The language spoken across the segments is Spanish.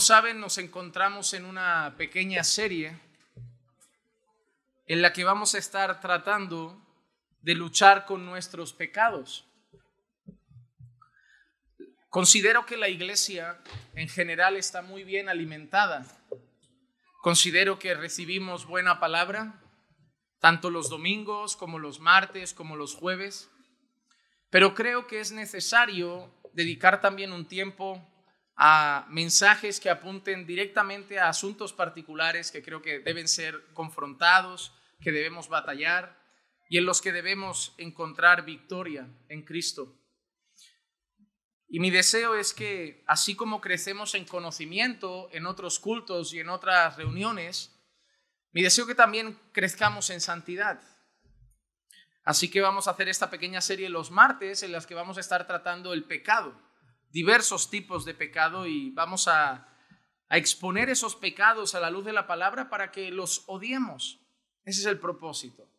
saben, nos encontramos en una pequeña serie en la que vamos a estar tratando de luchar con nuestros pecados. Considero que la iglesia en general está muy bien alimentada. Considero que recibimos buena palabra, tanto los domingos como los martes, como los jueves. Pero creo que es necesario dedicar también un tiempo a mensajes que apunten directamente a asuntos particulares que creo que deben ser confrontados, que debemos batallar y en los que debemos encontrar victoria en Cristo. Y mi deseo es que, así como crecemos en conocimiento en otros cultos y en otras reuniones, mi deseo que también crezcamos en santidad. Así que vamos a hacer esta pequeña serie los martes en las que vamos a estar tratando el pecado diversos tipos de pecado y vamos a, exponer esos pecados a la luz de la palabra para que los odiemos. Ese es el propósito.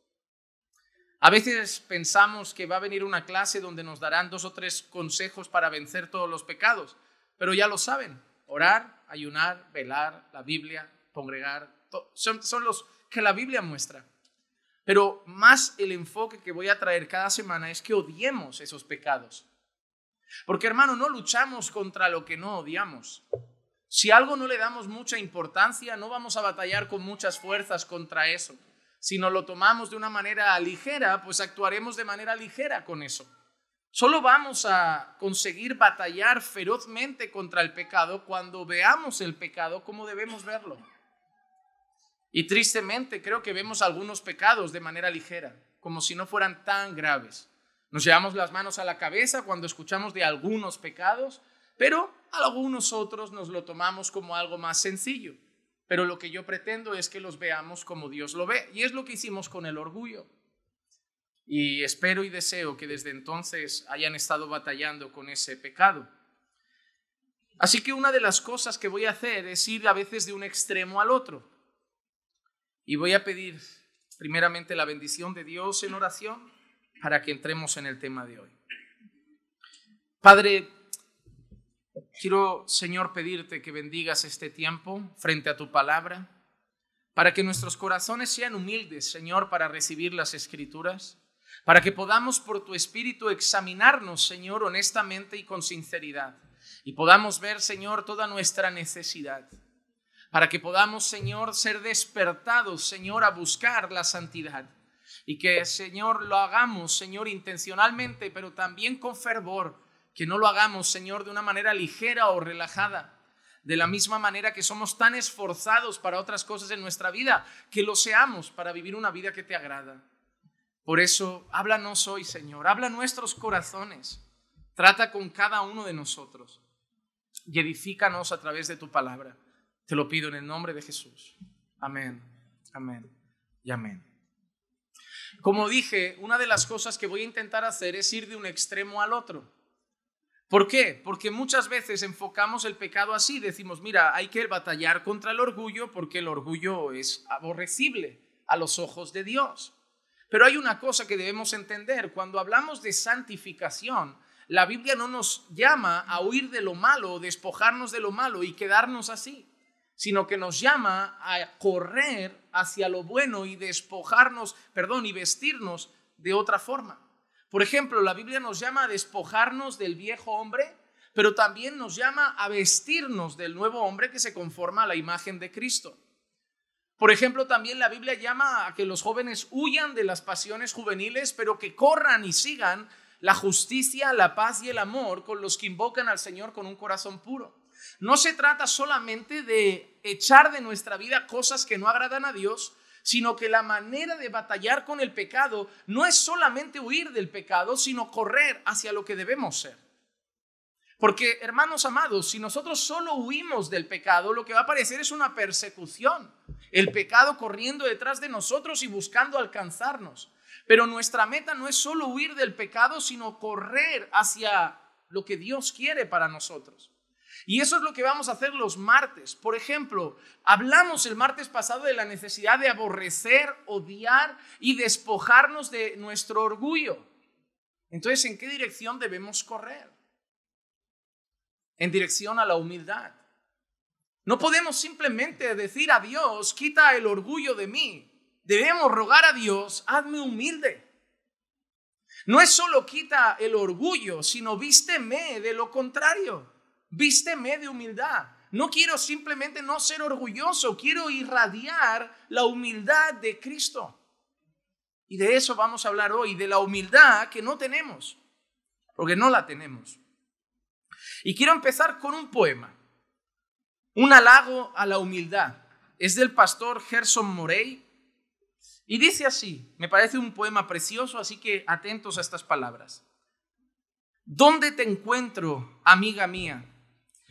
A veces pensamos que va a venir una clase donde nos darán dos o tres consejos para vencer todos los pecados, pero ya lo saben, orar, ayunar, velar, la Biblia, congregar, son, son los que la Biblia muestra. Pero más el enfoque que voy a traer cada semana es que odiemos esos pecados. Porque hermano, no luchamos contra lo que no odiamos. Si algo no le damos mucha importancia, no vamos a batallar con muchas fuerzas contra eso. Si no lo tomamos de una manera ligera, pues actuaremos de manera ligera con eso. Solo vamos a conseguir batallar ferozmente contra el pecado cuando veamos el pecado como debemos verlo. Y tristemente creo que vemos algunos pecados de manera ligera, como si no fueran tan graves. Nos llevamos las manos a la cabeza cuando escuchamos de algunos pecados, pero algunos otros nos lo tomamos como algo más sencillo. Pero lo que yo pretendo es que los veamos como Dios lo ve, y es lo que hicimos con el orgullo. Y espero y deseo que desde entonces hayan estado batallando con ese pecado. Así que una de las cosas que voy a hacer es ir a veces de un extremo al otro. Y voy a pedir primeramente la bendición de Dios en oración para que entremos en el tema de hoy. Padre, quiero, Señor, pedirte que bendigas este tiempo frente a tu palabra, para que nuestros corazones sean humildes, Señor, para recibir las escrituras, para que podamos por tu Espíritu examinarnos, Señor, honestamente y con sinceridad, y podamos ver, Señor, toda nuestra necesidad, para que podamos, Señor, ser despertados, Señor, a buscar la santidad y que, Señor, lo hagamos, Señor, intencionalmente, pero también con fervor. Que no lo hagamos, Señor, de una manera ligera o relajada. De la misma manera que somos tan esforzados para otras cosas en nuestra vida, que lo seamos para vivir una vida que te agrada. Por eso, háblanos hoy, Señor, habla nuestros corazones, trata con cada uno de nosotros y edifícanos a través de tu palabra. Te lo pido en el nombre de Jesús. Amén, amén y amén. Como dije, una de las cosas que voy a intentar hacer es ir de un extremo al otro. ¿Por qué? Porque muchas veces enfocamos el pecado así, decimos, mira, hay que batallar contra el orgullo porque el orgullo es aborrecible a los ojos de Dios. Pero hay una cosa que debemos entender, cuando hablamos de santificación, la Biblia no nos llama a huir de lo malo, despojarnos de lo malo y quedarnos así, sino que nos llama a correr hacia lo bueno y despojarnos, perdón, y vestirnos de otra forma. Por ejemplo, la Biblia nos llama a despojarnos del viejo hombre, pero también nos llama a vestirnos del nuevo hombre que se conforma a la imagen de Cristo. Por ejemplo, también la Biblia llama a que los jóvenes huyan de las pasiones juveniles, pero que corran y sigan la justicia, la paz y el amor con los que invocan al Señor con un corazón puro no se trata solamente de echar de nuestra vida cosas que no agradan a Dios, sino que la manera de batallar con el pecado no es solamente huir del pecado, sino correr hacia lo que debemos ser. Porque, hermanos amados, si nosotros solo huimos del pecado, lo que va a aparecer es una persecución, el pecado corriendo detrás de nosotros y buscando alcanzarnos. Pero nuestra meta no es solo huir del pecado, sino correr hacia lo que Dios quiere para nosotros. Y eso es lo que vamos a hacer los martes. Por ejemplo, hablamos el martes pasado de la necesidad de aborrecer, odiar y despojarnos de nuestro orgullo. Entonces, ¿en qué dirección debemos correr? En dirección a la humildad. No podemos simplemente decir a Dios, quita el orgullo de mí. Debemos rogar a Dios, hazme humilde. No es solo quita el orgullo, sino vísteme de lo contrario. Vísteme de humildad. No quiero simplemente no ser orgulloso, quiero irradiar la humildad de Cristo. Y de eso vamos a hablar hoy, de la humildad que no tenemos, porque no la tenemos. Y quiero empezar con un poema, un halago a la humildad. Es del pastor Gerson Morey y dice así, me parece un poema precioso, así que atentos a estas palabras. ¿Dónde te encuentro, amiga mía?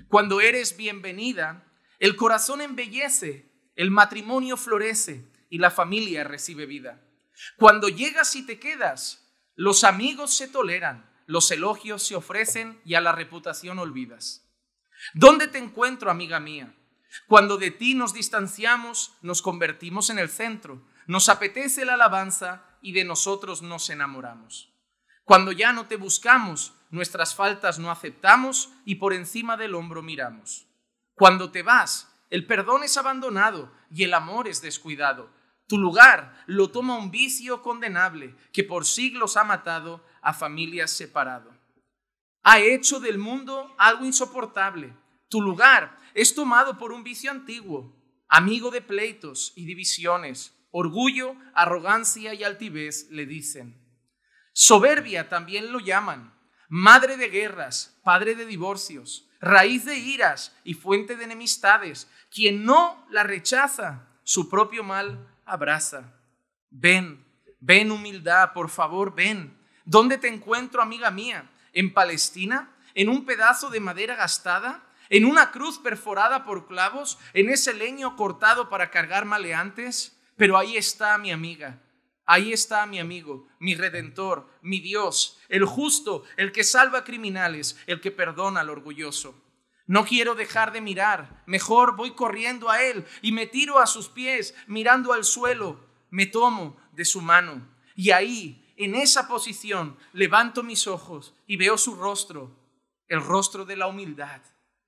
Cuando eres bienvenida, el corazón embellece, el matrimonio florece y la familia recibe vida. Cuando llegas y te quedas, los amigos se toleran, los elogios se ofrecen y a la reputación olvidas. ¿Dónde te encuentro, amiga mía? Cuando de ti nos distanciamos, nos convertimos en el centro, nos apetece la alabanza y de nosotros nos enamoramos. Cuando ya no te buscamos, nuestras faltas no aceptamos y por encima del hombro miramos. Cuando te vas, el perdón es abandonado y el amor es descuidado. Tu lugar lo toma un vicio condenable que por siglos ha matado a familias separado. Ha hecho del mundo algo insoportable. Tu lugar es tomado por un vicio antiguo, amigo de pleitos y divisiones. Orgullo, arrogancia y altivez le dicen. Soberbia también lo llaman madre de guerras, padre de divorcios, raíz de iras y fuente de enemistades. Quien no la rechaza, su propio mal abraza. Ven, ven humildad, por favor, ven. ¿Dónde te encuentro, amiga mía? ¿En Palestina? ¿En un pedazo de madera gastada? ¿En una cruz perforada por clavos? ¿En ese leño cortado para cargar maleantes? Pero ahí está mi amiga, Ahí está mi amigo, mi redentor, mi Dios, el justo, el que salva criminales, el que perdona al orgulloso. No quiero dejar de mirar, mejor voy corriendo a Él y me tiro a sus pies, mirando al suelo, me tomo de su mano. Y ahí, en esa posición, levanto mis ojos y veo su rostro, el rostro de la humildad.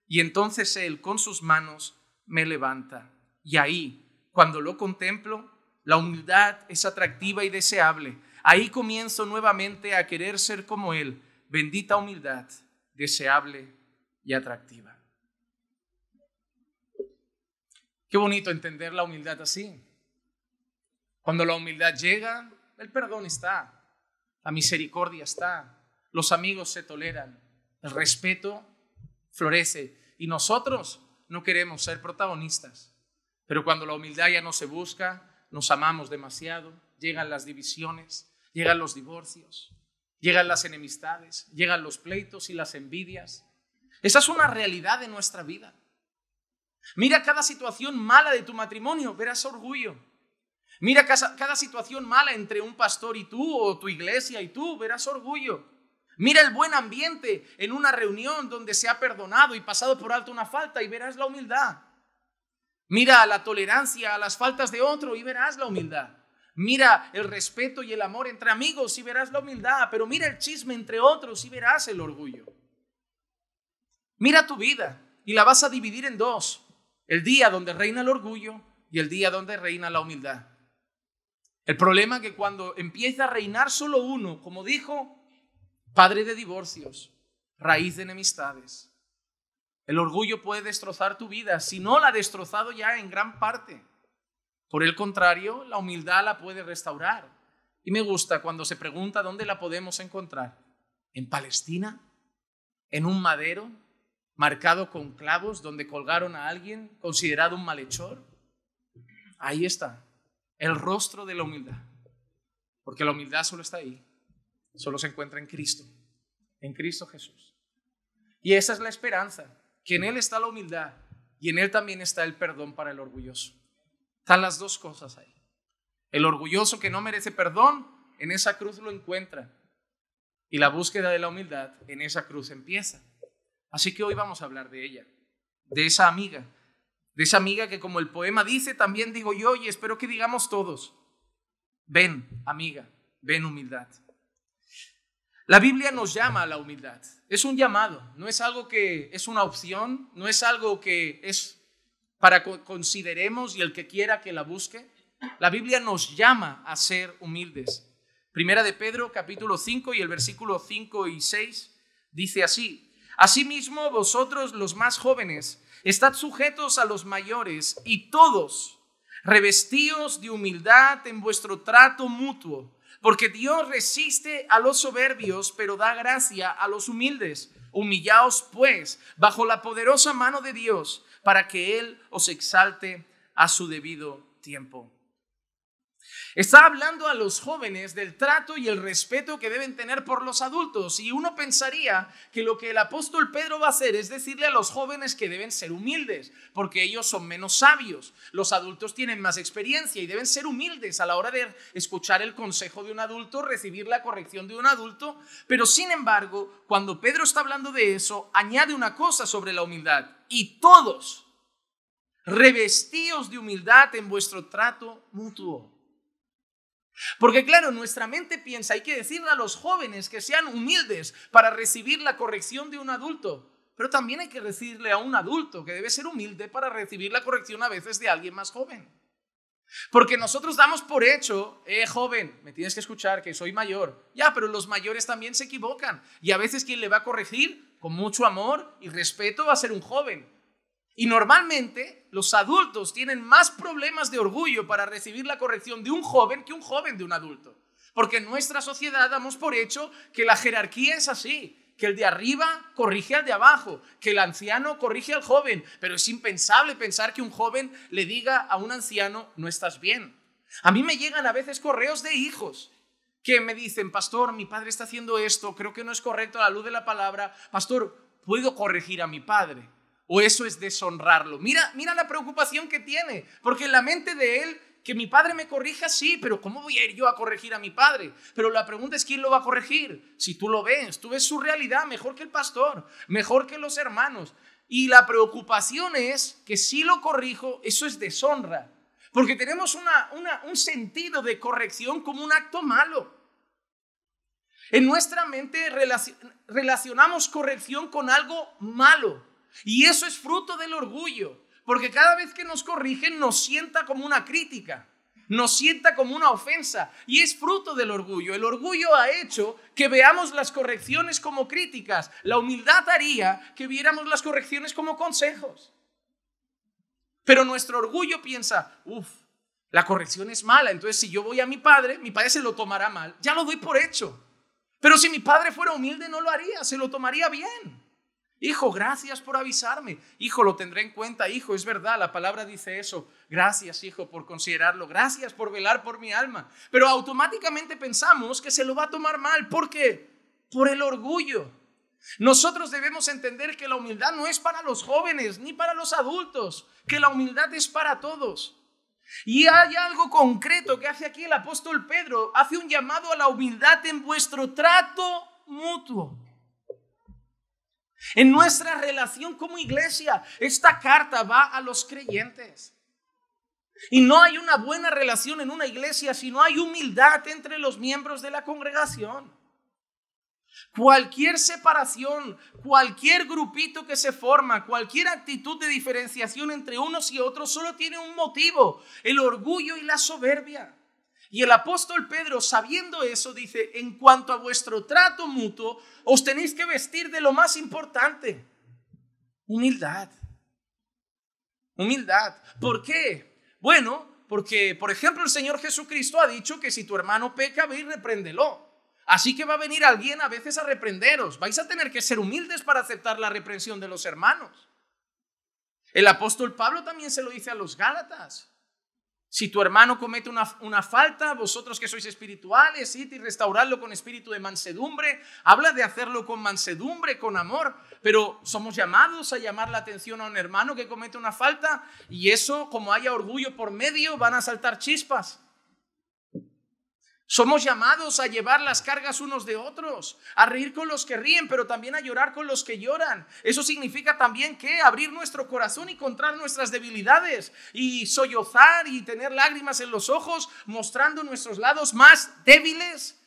Y entonces Él con sus manos me levanta. Y ahí, cuando lo contemplo, la humildad es atractiva y deseable. Ahí comienzo nuevamente a querer ser como Él. Bendita humildad, deseable y atractiva. Qué bonito entender la humildad así. Cuando la humildad llega, el perdón está, la misericordia está, los amigos se toleran, el respeto florece y nosotros no queremos ser protagonistas. Pero cuando la humildad ya no se busca, nos amamos demasiado, llegan las divisiones, llegan los divorcios, llegan las enemistades, llegan los pleitos y las envidias. Esa es una realidad de nuestra vida. Mira cada situación mala de tu matrimonio, verás orgullo. Mira cada, situación mala entre un pastor y tú o tu iglesia y tú, verás orgullo. Mira el buen ambiente en una reunión donde se ha perdonado y pasado por alto una falta y verás la humildad. Mira la tolerancia a las faltas de otro y verás la humildad. Mira el respeto y el amor entre amigos y verás la humildad. Pero mira el chisme entre otros y verás el orgullo. Mira tu vida y la vas a dividir en dos. El día donde reina el orgullo y el día donde reina la humildad. El problema es que cuando empieza a reinar solo uno, como dijo, padre de divorcios, raíz de enemistades, el orgullo puede destrozar tu vida, si no la ha destrozado ya en gran parte. Por el contrario, la humildad la puede restaurar. Y me gusta cuando se pregunta dónde la podemos encontrar. ¿En Palestina? ¿En un madero marcado con clavos donde colgaron a alguien considerado un malhechor? Ahí está, el rostro de la humildad. Porque la humildad solo está ahí, solo se encuentra en Cristo, en Cristo Jesús. Y esa es la esperanza que en Él está la humildad y en Él también está el perdón para el orgulloso. Están las dos cosas ahí. El orgulloso que no merece perdón, en esa cruz lo encuentra. Y la búsqueda de la humildad en esa cruz empieza. Así que hoy vamos a hablar de ella, de esa amiga, de esa amiga que como el poema dice, también digo yo y espero que digamos todos, ven amiga, ven humildad. La Biblia nos llama a la humildad. Es un llamado, no es algo que es una opción, no es algo que es para consideremos y el que quiera que la busque. La Biblia nos llama a ser humildes. Primera de Pedro capítulo 5 y el versículo 5 y 6 dice así, Asimismo vosotros los más jóvenes, estad sujetos a los mayores y todos revestíos de humildad en vuestro trato mutuo porque Dios resiste a los soberbios, pero da gracia a los humildes. Humillaos pues bajo la poderosa mano de Dios para que Él os exalte a su debido tiempo. Está hablando a los jóvenes del trato y el respeto que deben tener por los adultos. Y uno pensaría que lo que el apóstol Pedro va a hacer es decirle a los jóvenes que deben ser humildes, porque ellos son menos sabios. Los adultos tienen más experiencia y deben ser humildes a la hora de escuchar el consejo de un adulto, recibir la corrección de un adulto. Pero sin embargo, cuando Pedro está hablando de eso, añade una cosa sobre la humildad. Y todos, revestíos de humildad en vuestro trato mutuo porque claro, nuestra mente piensa, hay que decirle a los jóvenes que sean humildes para recibir la corrección de un adulto. Pero también hay que decirle a un adulto que debe ser humilde para recibir la corrección a veces de alguien más joven. Porque nosotros damos por hecho, eh, joven, me tienes que escuchar que soy mayor. Ya, pero los mayores también se equivocan. Y a veces quien le va a corregir con mucho amor y respeto va a ser un joven. Y normalmente los adultos tienen más problemas de orgullo para recibir la corrección de un joven que un joven de un adulto. Porque en nuestra sociedad damos por hecho que la jerarquía es así, que el de arriba corrige al de abajo, que el anciano corrige al joven, pero es impensable pensar que un joven le diga a un anciano, no estás bien. A mí me llegan a veces correos de hijos que me dicen, pastor, mi padre está haciendo esto, creo que no es correcto a la luz de la palabra, pastor, puedo corregir a mi padre o eso es deshonrarlo. Mira, mira la preocupación que tiene, porque en la mente de él que mi padre me corrija, sí, pero ¿cómo voy a ir yo a corregir a mi padre? Pero la pregunta es quién lo va a corregir. Si tú lo ves, tú ves su realidad mejor que el pastor, mejor que los hermanos. Y la preocupación es que si lo corrijo, eso es deshonra. Porque tenemos un sentido de corrección como un acto malo. En nuestra mente relacionamos corrección con algo malo. Y eso es fruto del orgullo, porque cada vez que nos corrigen nos sienta como una crítica, nos sienta como una ofensa, y es fruto del orgullo. El orgullo ha hecho que veamos las correcciones como críticas, la humildad haría que viéramos las correcciones como consejos. Pero nuestro orgullo piensa, uff, la corrección es mala, entonces si yo voy a mi padre, mi padre se lo tomará mal, ya lo doy por hecho. Pero si mi padre fuera humilde no lo haría, se lo tomaría bien. Hijo, gracias por avisarme. Hijo, lo tendré en cuenta. Hijo, es verdad, la palabra dice eso. Gracias, hijo, por considerarlo. Gracias por velar por mi alma. Pero automáticamente pensamos que se lo va a tomar mal. ¿Por qué? Por el orgullo. Nosotros debemos entender que la humildad no es para los jóvenes ni para los adultos, que la humildad es para todos. Y hay algo concreto que hace aquí el apóstol Pedro, hace un llamado a la humildad en vuestro trato mutuo en nuestra relación como iglesia. Esta carta va a los creyentes. Y no hay una buena relación en una iglesia si no hay humildad entre los miembros de la congregación. Cualquier separación, cualquier grupito que se forma, cualquier actitud de diferenciación entre unos y otros solo tiene un motivo, el orgullo y la soberbia. Y el apóstol Pedro, sabiendo eso, dice, en cuanto a vuestro trato mutuo, os tenéis que vestir de lo más importante, humildad. Humildad. ¿Por qué? Bueno, porque, por ejemplo, el Señor Jesucristo ha dicho que si tu hermano peca, ve y repréndelo. Así que va a venir alguien a veces a reprenderos. Vais a tener que ser humildes para aceptar la reprensión de los hermanos. El apóstol Pablo también se lo dice a los Gálatas. Si tu hermano comete una, falta, vosotros que sois espirituales, id y restaurarlo con espíritu de mansedumbre. Habla de hacerlo con mansedumbre, con amor, pero somos llamados a llamar la atención a un hermano que comete una falta y eso, como haya orgullo por medio, van a saltar chispas. Somos llamados a llevar las cargas unos de otros, a reír con los que ríen, pero también a llorar con los que lloran. Eso significa también que abrir nuestro corazón y contar nuestras debilidades y sollozar y tener lágrimas en los ojos, mostrando nuestros lados más débiles.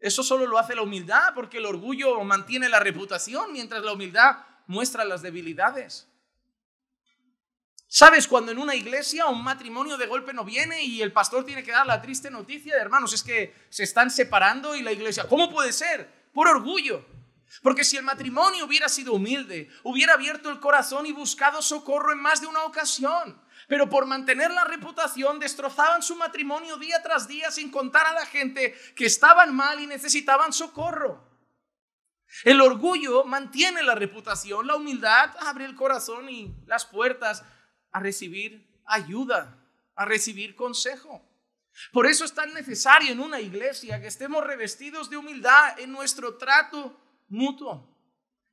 Eso solo lo hace la humildad, porque el orgullo mantiene la reputación, mientras la humildad muestra las debilidades. ¿Sabes cuando en una iglesia un matrimonio de golpe no viene y el pastor tiene que dar la triste noticia, hermanos, es que se están separando y la iglesia, ¿cómo puede ser? Por orgullo. Porque si el matrimonio hubiera sido humilde, hubiera abierto el corazón y buscado socorro en más de una ocasión. Pero por mantener la reputación destrozaban su matrimonio día tras día sin contar a la gente que estaban mal y necesitaban socorro. El orgullo mantiene la reputación, la humildad abre el corazón y las puertas a recibir ayuda, a recibir consejo. Por eso es tan necesario en una iglesia que estemos revestidos de humildad en nuestro trato mutuo,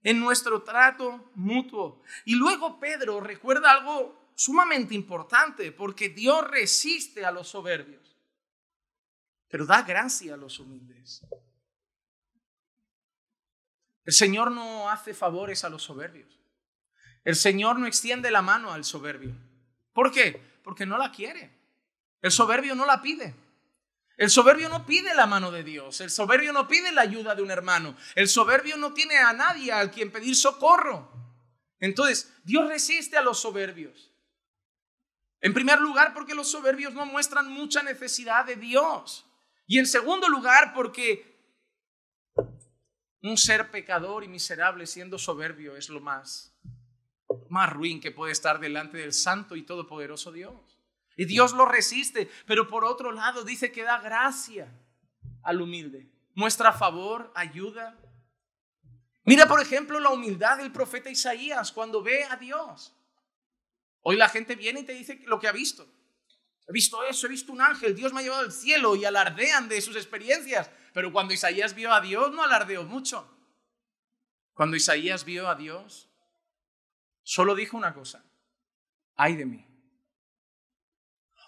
en nuestro trato mutuo. Y luego Pedro recuerda algo sumamente importante, porque Dios resiste a los soberbios, pero da gracia a los humildes. El Señor no hace favores a los soberbios. El Señor no extiende la mano al soberbio. ¿Por qué? Porque no la quiere. El soberbio no la pide. El soberbio no pide la mano de Dios. El soberbio no pide la ayuda de un hermano. El soberbio no tiene a nadie al quien pedir socorro. Entonces, Dios resiste a los soberbios. En primer lugar, porque los soberbios no muestran mucha necesidad de Dios. Y en segundo lugar, porque un ser pecador y miserable siendo soberbio es lo más más ruin que puede estar delante del santo y todopoderoso Dios. Y Dios lo resiste, pero por otro lado dice que da gracia al humilde, muestra favor, ayuda. Mira, por ejemplo, la humildad del profeta Isaías cuando ve a Dios. Hoy la gente viene y te dice lo que ha visto. He visto eso, he visto un ángel, Dios me ha llevado al cielo y alardean de sus experiencias. Pero cuando Isaías vio a Dios no alardeó mucho. Cuando Isaías vio a Dios, Solo dijo una cosa, ay de mí.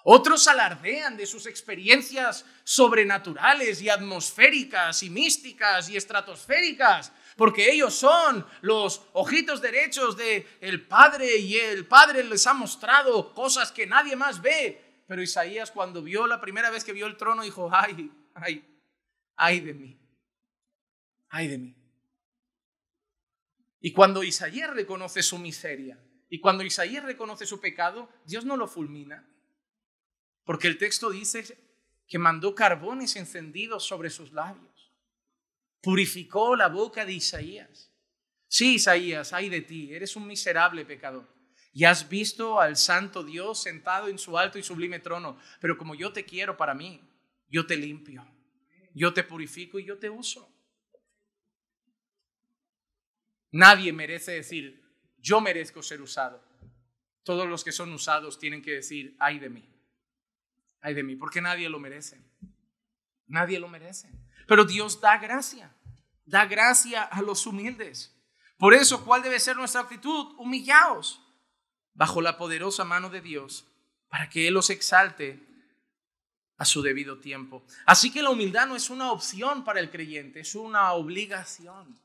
Otros alardean de sus experiencias sobrenaturales y atmosféricas y místicas y estratosféricas, porque ellos son los ojitos derechos de el Padre y el Padre les ha mostrado cosas que nadie más ve. Pero Isaías cuando vio la primera vez que vio el trono dijo, ay, ay, ay de mí, ay de mí. Y cuando Isaías reconoce su miseria y cuando Isaías reconoce su pecado, Dios no lo fulmina. Porque el texto dice que mandó carbones encendidos sobre sus labios. Purificó la boca de Isaías. Sí, Isaías, ay de ti, eres un miserable pecador. Y has visto al santo Dios sentado en su alto y sublime trono. Pero como yo te quiero para mí, yo te limpio, yo te purifico y yo te uso. Nadie merece decir, yo merezco ser usado. Todos los que son usados tienen que decir, ay de mí, ay de mí, porque nadie lo merece. Nadie lo merece. Pero Dios da gracia, da gracia a los humildes. Por eso, ¿cuál debe ser nuestra actitud? Humillaos bajo la poderosa mano de Dios para que Él los exalte a su debido tiempo. Así que la humildad no es una opción para el creyente, es una obligación.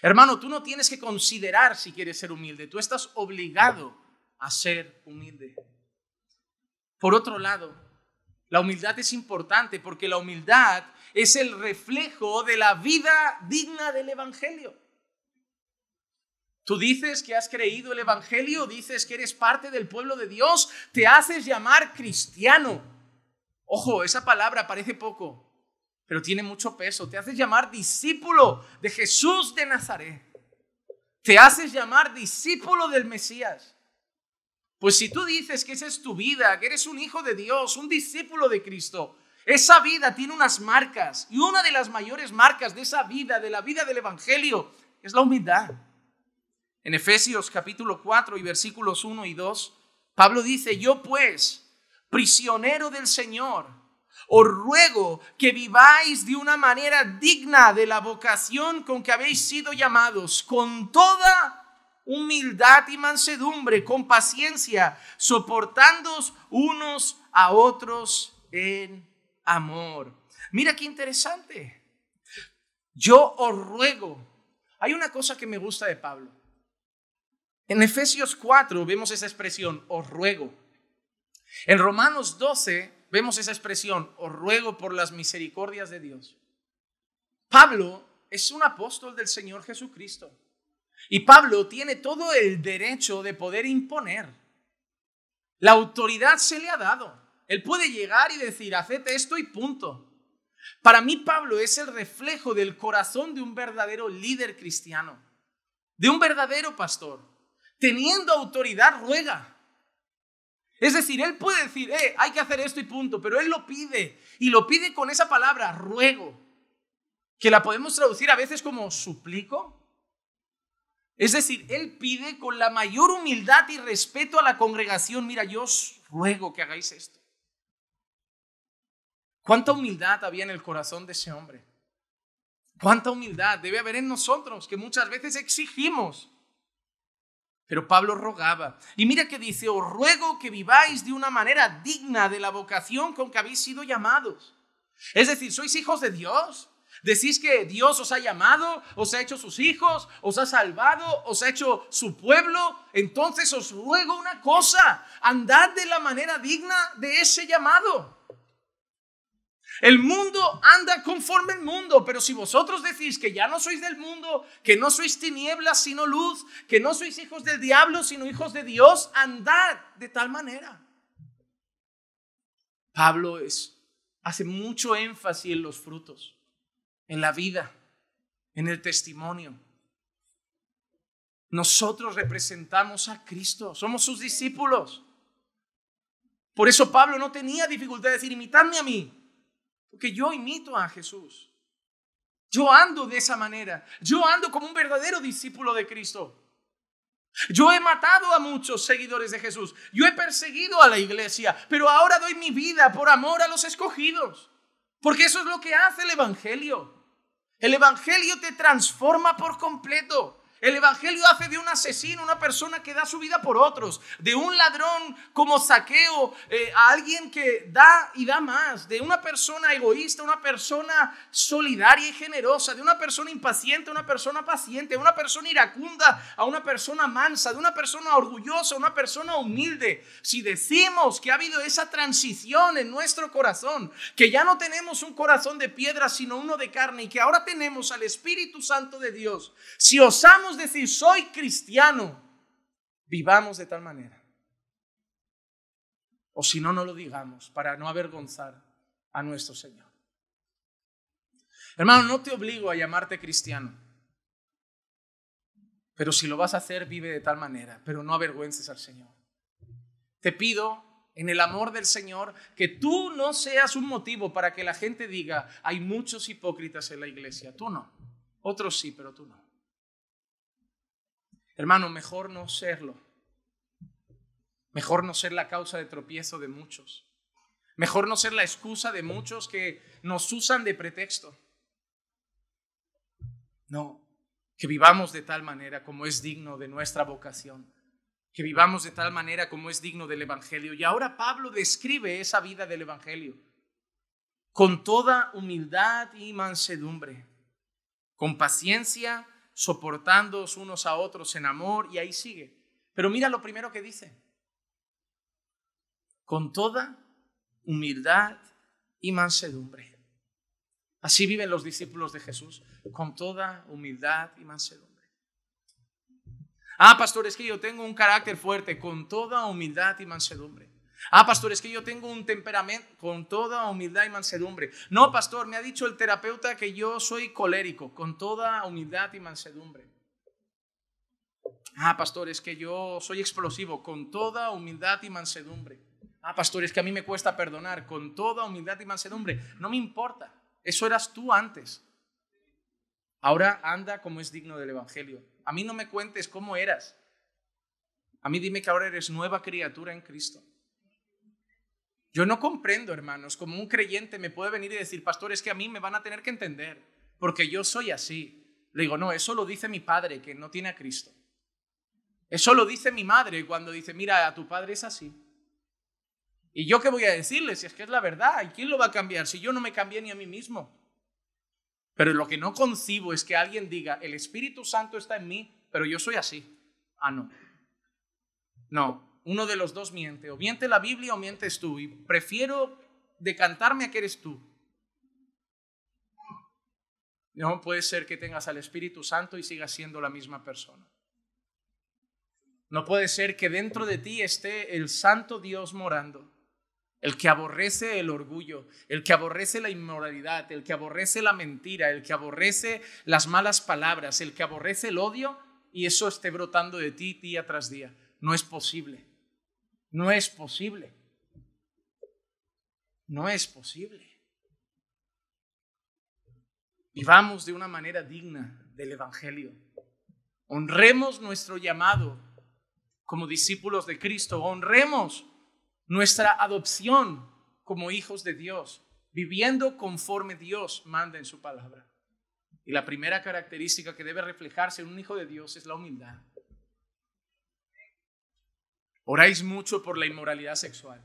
Hermano, tú no tienes que considerar si quieres ser humilde, tú estás obligado a ser humilde. Por otro lado, la humildad es importante porque la humildad es el reflejo de la vida digna del Evangelio. Tú dices que has creído el Evangelio, dices que eres parte del pueblo de Dios, te haces llamar cristiano. Ojo, esa palabra parece poco, pero tiene mucho peso. Te haces llamar discípulo de Jesús de Nazaret. Te haces llamar discípulo del Mesías. Pues si tú dices que esa es tu vida, que eres un hijo de Dios, un discípulo de Cristo, esa vida tiene unas marcas. Y una de las mayores marcas de esa vida, de la vida del Evangelio, es la humildad. En Efesios capítulo 4 y versículos 1 y 2, Pablo dice, yo pues, prisionero del Señor, os ruego que viváis de una manera digna de la vocación con que habéis sido llamados, con toda humildad y mansedumbre, con paciencia, soportándoos unos a otros en amor. Mira qué interesante. Yo os ruego. Hay una cosa que me gusta de Pablo. En Efesios 4 vemos esa expresión, os ruego. En Romanos 12 vemos esa expresión, os oh, ruego por las misericordias de Dios. Pablo es un apóstol del Señor Jesucristo. Y Pablo tiene todo el derecho de poder imponer. La autoridad se le ha dado. Él puede llegar y decir, haced esto y punto. Para mí Pablo es el reflejo del corazón de un verdadero líder cristiano, de un verdadero pastor. Teniendo autoridad, ruega. Es decir, Él puede decir, eh, hay que hacer esto y punto, pero Él lo pide. Y lo pide con esa palabra, ruego, que la podemos traducir a veces como suplico. Es decir, Él pide con la mayor humildad y respeto a la congregación, mira, yo os ruego que hagáis esto. ¿Cuánta humildad había en el corazón de ese hombre? ¿Cuánta humildad debe haber en nosotros que muchas veces exigimos? Pero Pablo rogaba. Y mira que dice, os ruego que viváis de una manera digna de la vocación con que habéis sido llamados. Es decir, sois hijos de Dios. Decís que Dios os ha llamado, os ha hecho sus hijos, os ha salvado, os ha hecho su pueblo. Entonces os ruego una cosa, andad de la manera digna de ese llamado. El mundo anda conforme el mundo, pero si vosotros decís que ya no sois del mundo, que no sois tinieblas sino luz, que no sois hijos del diablo sino hijos de Dios, andad de tal manera. Pablo hace mucho énfasis en los frutos, en la vida, en el testimonio. Nosotros representamos a Cristo, somos sus discípulos. Por eso Pablo no tenía dificultad de decir, imitadme a mí, porque yo imito a Jesús. Yo ando de esa manera. Yo ando como un verdadero discípulo de Cristo. Yo he matado a muchos seguidores de Jesús. Yo he perseguido a la iglesia, pero ahora doy mi vida por amor a los escogidos. Porque eso es lo que hace el Evangelio. El Evangelio te transforma por completo. El Evangelio hace de un asesino una persona que da su vida por otros, de un ladrón como saqueo eh, a alguien que da y da más, de una persona egoísta, una persona solidaria y generosa, de una persona impaciente una persona paciente, de una persona iracunda a una persona mansa, de una persona orgullosa una persona humilde. Si decimos que ha habido esa transición en nuestro corazón, que ya no tenemos un corazón de piedra, sino uno de carne, y que ahora tenemos al Espíritu Santo de Dios, si osamos decir, soy cristiano, vivamos de tal manera. O si no, no lo digamos para no avergonzar a nuestro Señor. Hermano, no te obligo a llamarte cristiano. Pero si lo vas a hacer, vive de tal manera, pero no avergüences al Señor. Te pido en el amor del Señor que tú no seas un motivo para que la gente diga, hay muchos hipócritas en la iglesia. Tú no. Otros sí, pero tú no. Hermano, mejor no serlo. Mejor no ser la causa de tropiezo de muchos. Mejor no ser la excusa de muchos que nos usan de pretexto. No, que vivamos de tal manera como es digno de nuestra vocación, que vivamos de tal manera como es digno del Evangelio. Y ahora Pablo describe esa vida del Evangelio con toda humildad y mansedumbre, con paciencia soportándoos unos a otros en amor y ahí sigue. Pero mira lo primero que dice. Con toda humildad y mansedumbre. Así viven los discípulos de Jesús, con toda humildad y mansedumbre. Ah, pastor, es que yo tengo un carácter fuerte, con toda humildad y mansedumbre. Ah, pastor, es que yo tengo un temperamento con toda humildad y mansedumbre. No, pastor, me ha dicho el terapeuta que yo soy colérico, con toda humildad y mansedumbre. Ah, pastor, es que yo soy explosivo, con toda humildad y mansedumbre. Ah, pastor, es que a mí me cuesta perdonar, con toda humildad y mansedumbre. No me importa, eso eras tú antes. Ahora anda como es digno del Evangelio. A mí no me cuentes cómo eras. A mí dime que ahora eres nueva criatura en Cristo. Yo no comprendo, hermanos, como un creyente me puede venir y decir, pastor, es que a mí me van a tener que entender, porque yo soy así. Le digo, no, eso lo dice mi padre, que no tiene a Cristo. Eso lo dice mi madre cuando dice, mira, a tu padre es así. ¿Y yo qué voy a decirle si es que es la verdad? ¿Y quién lo va a cambiar si yo no me cambié ni a mí mismo? Pero lo que no concibo es que alguien diga, el Espíritu Santo está en mí, pero yo soy así. Ah, no. No, uno de los dos miente, o miente la Biblia o mientes tú, y prefiero decantarme a que eres tú. No puede ser que tengas al Espíritu Santo y sigas siendo la misma persona. No puede ser que dentro de ti esté el Santo Dios morando, el que aborrece el orgullo, el que aborrece la inmoralidad, el que aborrece la mentira, el que aborrece las malas palabras, el que aborrece el odio y eso esté brotando de ti día tras día. No es posible. No es posible. No es posible. Vivamos de una manera digna del Evangelio. Honremos nuestro llamado como discípulos de Cristo. Honremos nuestra adopción como hijos de Dios, viviendo conforme Dios manda en su palabra. Y la primera característica que debe reflejarse en un hijo de Dios es la humildad. Oráis mucho por la inmoralidad sexual.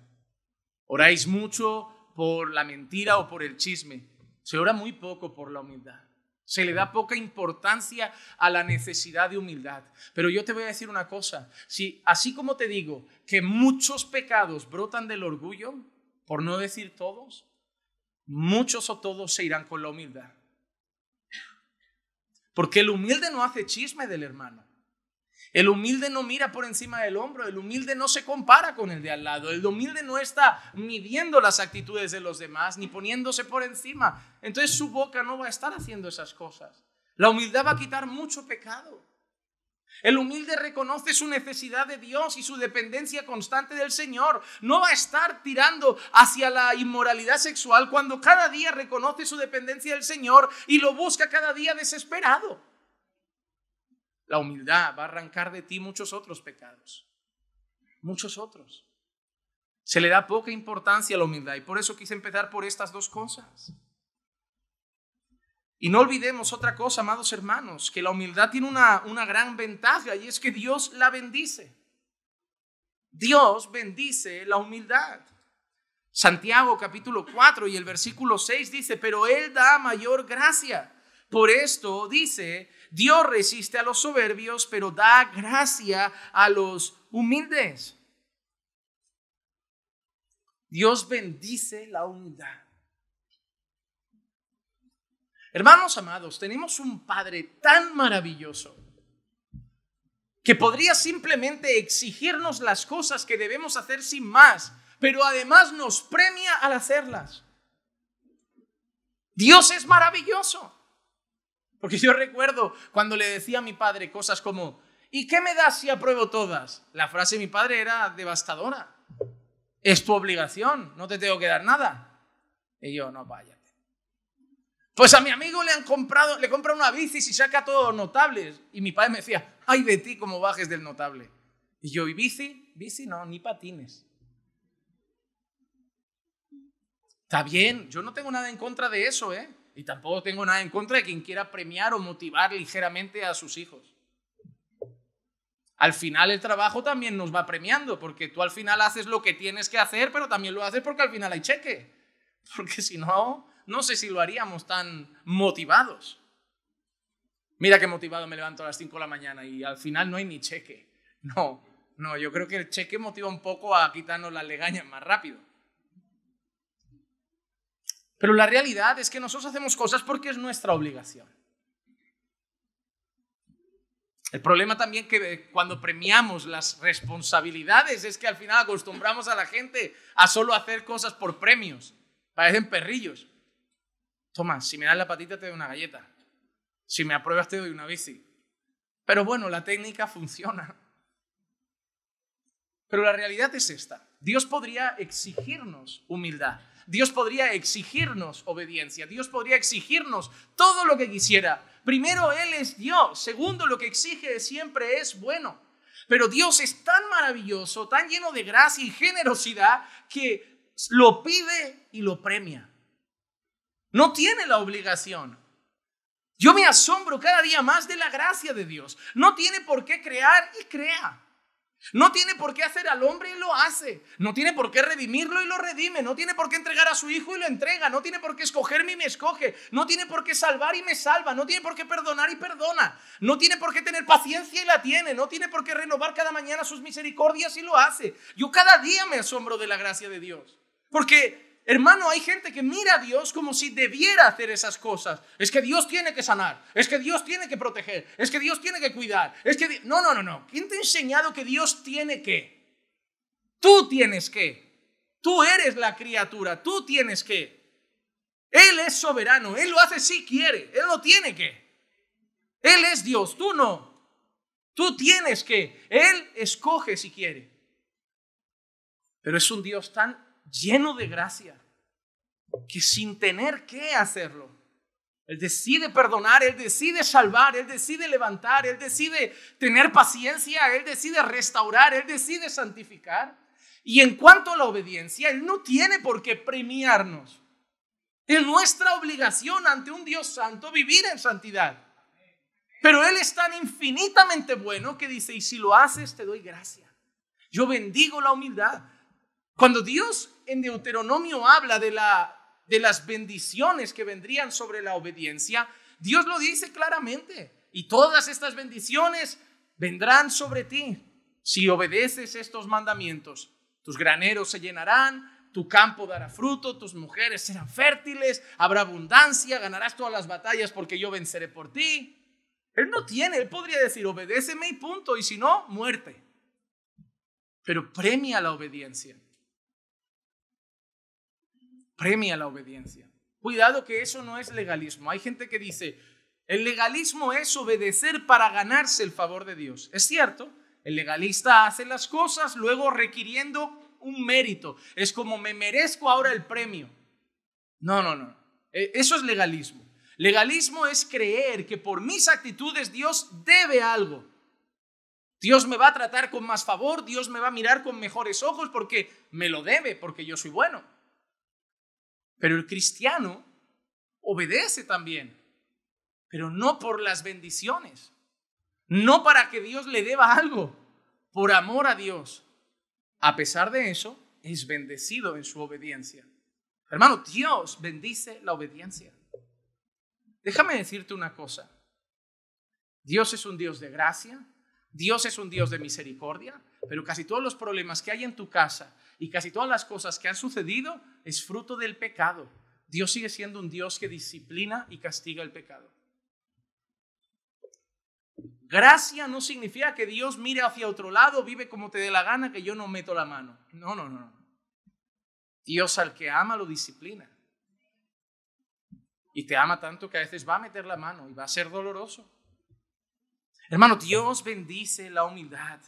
Oráis mucho por la mentira o por el chisme. Se ora muy poco por la humildad. Se le da poca importancia a la necesidad de humildad. Pero yo te voy a decir una cosa. Si, así como te digo que muchos pecados brotan del orgullo, por no decir todos, muchos o todos se irán con la humildad. Porque el humilde no hace chisme del hermano. El humilde no mira por encima del hombro, el humilde no se compara con el de al lado, el humilde no está midiendo las actitudes de los demás ni poniéndose por encima. Entonces su boca no va a estar haciendo esas cosas. La humildad va a quitar mucho pecado. El humilde reconoce su necesidad de Dios y su dependencia constante del Señor. No va a estar tirando hacia la inmoralidad sexual cuando cada día reconoce su dependencia del Señor y lo busca cada día desesperado. La humildad va a arrancar de ti muchos otros pecados, muchos otros. Se le da poca importancia a la humildad y por eso quise empezar por estas dos cosas. Y no olvidemos otra cosa, amados hermanos, que la humildad tiene una, una gran ventaja y es que Dios la bendice. Dios bendice la humildad. Santiago capítulo 4 y el versículo 6 dice, pero Él da mayor gracia. Por esto dice, Dios resiste a los soberbios, pero da gracia a los humildes. Dios bendice la humildad. Hermanos amados, tenemos un Padre tan maravilloso que podría simplemente exigirnos las cosas que debemos hacer sin más, pero además nos premia al hacerlas. Dios es maravilloso. Porque yo recuerdo cuando le decía a mi padre cosas como, ¿y qué me das si apruebo todas? La frase de mi padre era devastadora. Es tu obligación, no te tengo que dar nada. Y yo, no, váyate. Pues a mi amigo le han comprado, le compra una bici y saca todos notables. Y mi padre me decía, ay de ti como bajes del notable. Y yo, ¿y bici? Bici no, ni patines. Está bien, yo no tengo nada en contra de eso, ¿eh? Y tampoco tengo nada en contra de quien quiera premiar o motivar ligeramente a sus hijos. Al final el trabajo también nos va premiando, porque tú al final haces lo que tienes que hacer, pero también lo haces porque al final hay cheque. Porque si no, no sé si lo haríamos tan motivados. Mira qué motivado me levanto a las 5 de la mañana y al final no hay ni cheque. No, no, yo creo que el cheque motiva un poco a quitarnos las legañas más rápido. Pero la realidad es que nosotros hacemos cosas porque es nuestra obligación. El problema también que eh, cuando premiamos las responsabilidades es que al final acostumbramos a la gente a solo hacer cosas por premios. Parecen perrillos. Toma, si me das la patita te doy una galleta. Si me apruebas te doy una bici. Pero bueno, la técnica funciona. Pero la realidad es esta. Dios podría exigirnos humildad. Dios podría exigirnos obediencia, Dios podría exigirnos todo lo que quisiera. Primero, Él es Dios, segundo, lo que exige siempre es bueno. Pero Dios es tan maravilloso, tan lleno de gracia y generosidad, que lo pide y lo premia. No tiene la obligación. Yo me asombro cada día más de la gracia de Dios. No tiene por qué crear y crea. No tiene por qué hacer al hombre y lo hace. No tiene por qué redimirlo y lo redime. No tiene por qué entregar a su hijo y lo entrega. No tiene por qué escogerme y me escoge. No tiene por qué salvar y me salva. No tiene por qué perdonar y perdona. No tiene por qué tener paciencia y la tiene. No tiene por qué renovar cada mañana sus misericordias y lo hace. Yo cada día me asombro de la gracia de Dios. Porque Hermano, hay gente que mira a Dios como si debiera hacer esas cosas. Es que Dios tiene que sanar, es que Dios tiene que proteger, es que Dios tiene que cuidar, es que... no, no, no, no. ¿Quién te ha enseñado que Dios tiene que? Tú tienes que. Tú eres la criatura, tú tienes que. Él es soberano, Él lo hace si quiere, Él lo tiene que. Él es Dios, tú no. Tú tienes que. Él escoge si quiere. Pero es un Dios tan lleno de gracia, que sin tener que hacerlo, Él decide perdonar, Él decide salvar, Él decide levantar, Él decide tener paciencia, Él decide restaurar, Él decide santificar. Y en cuanto a la obediencia, Él no tiene por qué premiarnos. Es nuestra obligación ante un Dios santo vivir en santidad. Pero Él es tan infinitamente bueno que dice, y si lo haces, te doy gracia. Yo bendigo la humildad. Cuando Dios en Deuteronomio habla de, la, de las bendiciones que vendrían sobre la obediencia, Dios lo dice claramente. Y todas estas bendiciones vendrán sobre ti si obedeces estos mandamientos. Tus graneros se llenarán, tu campo dará fruto, tus mujeres serán fértiles, habrá abundancia, ganarás todas las batallas porque yo venceré por ti. Él no tiene, él podría decir, obedéceme y punto, y si no, muerte. Pero premia la obediencia premia la obediencia. Cuidado que eso no es legalismo. Hay gente que dice, el legalismo es obedecer para ganarse el favor de Dios. Es cierto, el legalista hace las cosas luego requiriendo un mérito. Es como me merezco ahora el premio. No, no, no. E, eso es legalismo. Legalismo es creer que por mis actitudes Dios debe algo. Dios me va a tratar con más favor, Dios me va a mirar con mejores ojos porque me lo debe, porque yo soy bueno. Pero el cristiano obedece también, pero no por las bendiciones, no para que Dios le deba algo, por amor a Dios. A pesar de eso, es bendecido en su obediencia. Hermano, Dios bendice la obediencia. Déjame decirte una cosa. Dios es un Dios de gracia, Dios es un Dios de misericordia, pero casi todos los problemas que hay en tu casa, y casi todas las cosas que han sucedido es fruto del pecado. Dios sigue siendo un Dios que disciplina y castiga el pecado. Gracia no significa que Dios mire hacia otro lado, vive como te dé la gana, que yo no meto la mano. No, no, no. Dios al que ama lo disciplina. Y te ama tanto que a veces va a meter la mano y va a ser doloroso. Hermano, Dios bendice la humildad.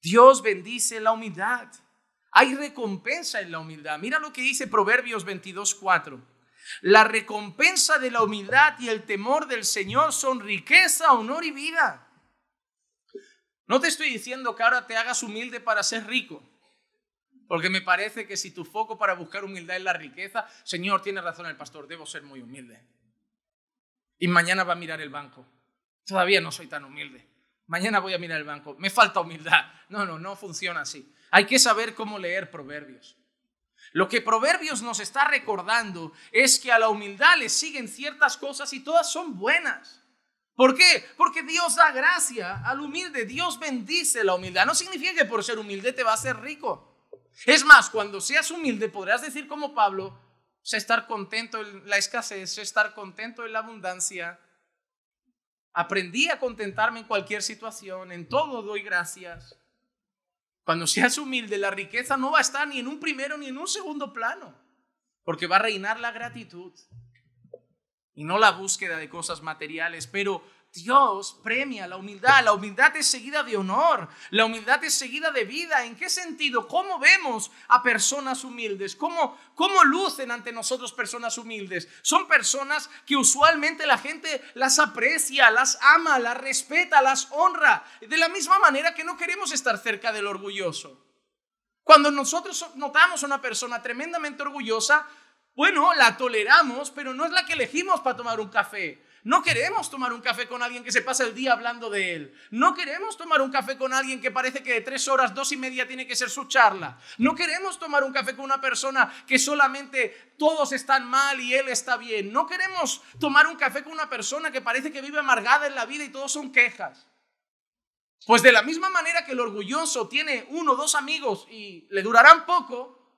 Dios bendice la humildad. Hay recompensa en la humildad. Mira lo que dice Proverbios 22:4. La recompensa de la humildad y el temor del Señor son riqueza, honor y vida. No te estoy diciendo que ahora te hagas humilde para ser rico, porque me parece que si tu foco para buscar humildad es la riqueza, Señor, tiene razón el pastor, debo ser muy humilde. Y mañana va a mirar el banco. Todavía no soy tan humilde. Mañana voy a mirar el banco. Me falta humildad. No, no, no funciona así. Hay que saber cómo leer proverbios. Lo que Proverbios nos está recordando es que a la humildad le siguen ciertas cosas y todas son buenas. ¿Por qué? Porque Dios da gracia al humilde, Dios bendice la humildad. No significa que por ser humilde te va a hacer rico. Es más, cuando seas humilde podrás decir como Pablo, sé estar contento en la escasez, sé estar contento en la abundancia, Aprendí a contentarme en cualquier situación, en todo doy gracias. Cuando seas humilde, la riqueza no va a estar ni en un primero ni en un segundo plano, porque va a reinar la gratitud y no la búsqueda de cosas materiales. Pero Dios premia la humildad. La humildad es seguida de honor. La humildad es seguida de vida. ¿En qué sentido? ¿Cómo vemos a personas humildes? ¿Cómo, lucen ante nosotros personas humildes? Son personas que usualmente la gente las aprecia, las ama, las respeta, las honra. De la misma manera que no queremos estar cerca del orgulloso. Cuando nosotros notamos a una persona tremendamente orgullosa, bueno, la toleramos, pero no es la que elegimos para tomar un café. No queremos tomar un café con alguien que se pasa el día hablando de él. No queremos tomar un café con alguien que parece que de tres horas, dos y media tiene que ser su charla. No queremos tomar un café con una persona que solamente todos están mal y él está bien. No queremos tomar un café con una persona que parece que vive amargada en la vida y todos son quejas. Pues de la misma manera que el orgulloso tiene uno o dos amigos y le durarán poco,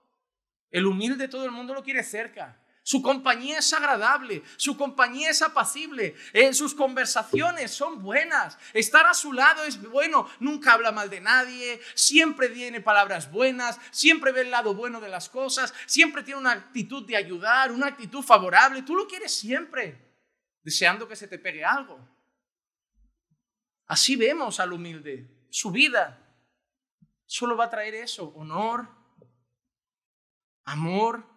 el humilde todo el mundo lo quiere cerca. Su compañía es agradable, su compañía es apacible, en eh, sus conversaciones son buenas, estar a su lado es bueno, nunca habla mal de nadie, siempre tiene palabras buenas, siempre ve el lado bueno de las cosas, siempre tiene una actitud de ayudar, una actitud favorable, tú lo quieres siempre, deseando que se te pegue algo. Así vemos al humilde, su vida solo va a traer eso, honor, amor,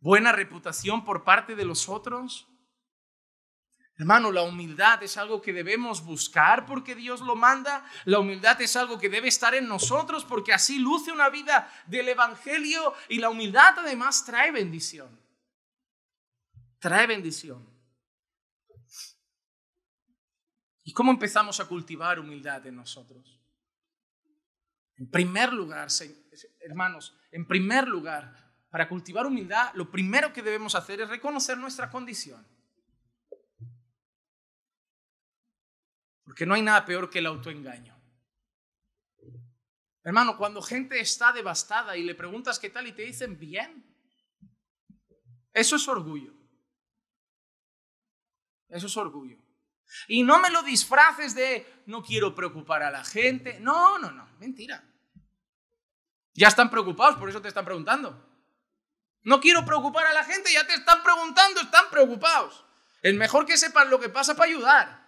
buena reputación por parte de los otros? Hermano, la humildad es algo que debemos buscar porque Dios lo manda. La humildad es algo que debe estar en nosotros porque así luce una vida del Evangelio y la humildad además trae bendición. Trae bendición. ¿Y cómo empezamos a cultivar humildad en nosotros? En primer lugar, hermanos, en primer lugar, para cultivar humildad, lo primero que debemos hacer es reconocer nuestra condición. Porque no hay nada peor que el autoengaño. Hermano, cuando gente está devastada y le preguntas qué tal y te dicen bien, eso es orgullo. Eso es orgullo. Y no me lo disfraces de no quiero preocupar a la gente. No, no, no, mentira. Ya están preocupados, por eso te están preguntando. No quiero preocupar a la gente, ya te están preguntando, están preocupados. Es mejor que sepan lo que pasa para ayudar.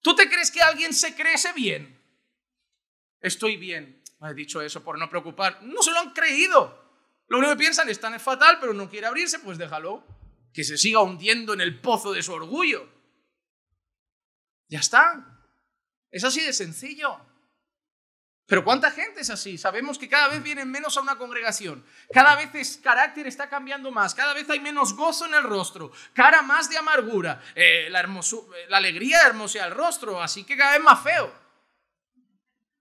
¿Tú te crees que alguien se crece bien? Estoy bien. He dicho eso por no preocupar. No se lo han creído. Lo único que piensan es tan fatal, pero no quiere abrirse, pues déjalo. Que se siga hundiendo en el pozo de su orgullo. Ya está. Es así de sencillo. Pero ¿cuánta gente es así? Sabemos que cada vez vienen menos a una congregación, cada vez el carácter está cambiando más, cada vez hay menos gozo en el rostro, cara más de amargura, eh, eh, la, alegría hermosa el rostro, así que cada vez más feo.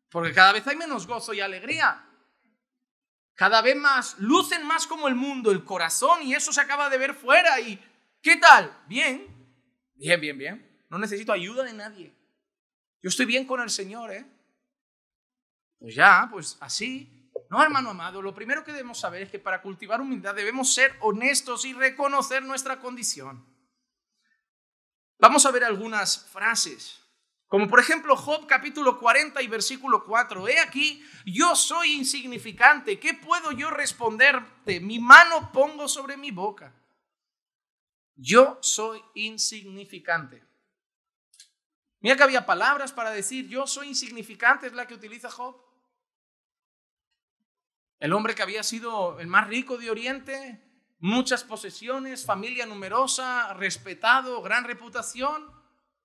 Porque cada vez hay menos gozo y alegría. Cada vez más, lucen más como el mundo, el corazón, y eso se acaba de ver fuera. ¿Y qué tal? Bien, bien, bien, bien. No necesito ayuda de nadie. Yo estoy bien con el Señor, ¿eh? Pues ya, pues así. No, hermano amado, lo primero que debemos saber es que para cultivar humildad debemos ser honestos y reconocer nuestra condición. Vamos a ver algunas frases, como por ejemplo Job capítulo 40 y versículo 4. He aquí, yo soy insignificante, ¿qué puedo yo responderte? Mi mano pongo sobre mi boca. Yo soy insignificante. Mira que había palabras para decir, yo soy insignificante, es la que utiliza Job. El hombre que había sido el más rico de Oriente, muchas posesiones, familia numerosa, respetado, gran reputación,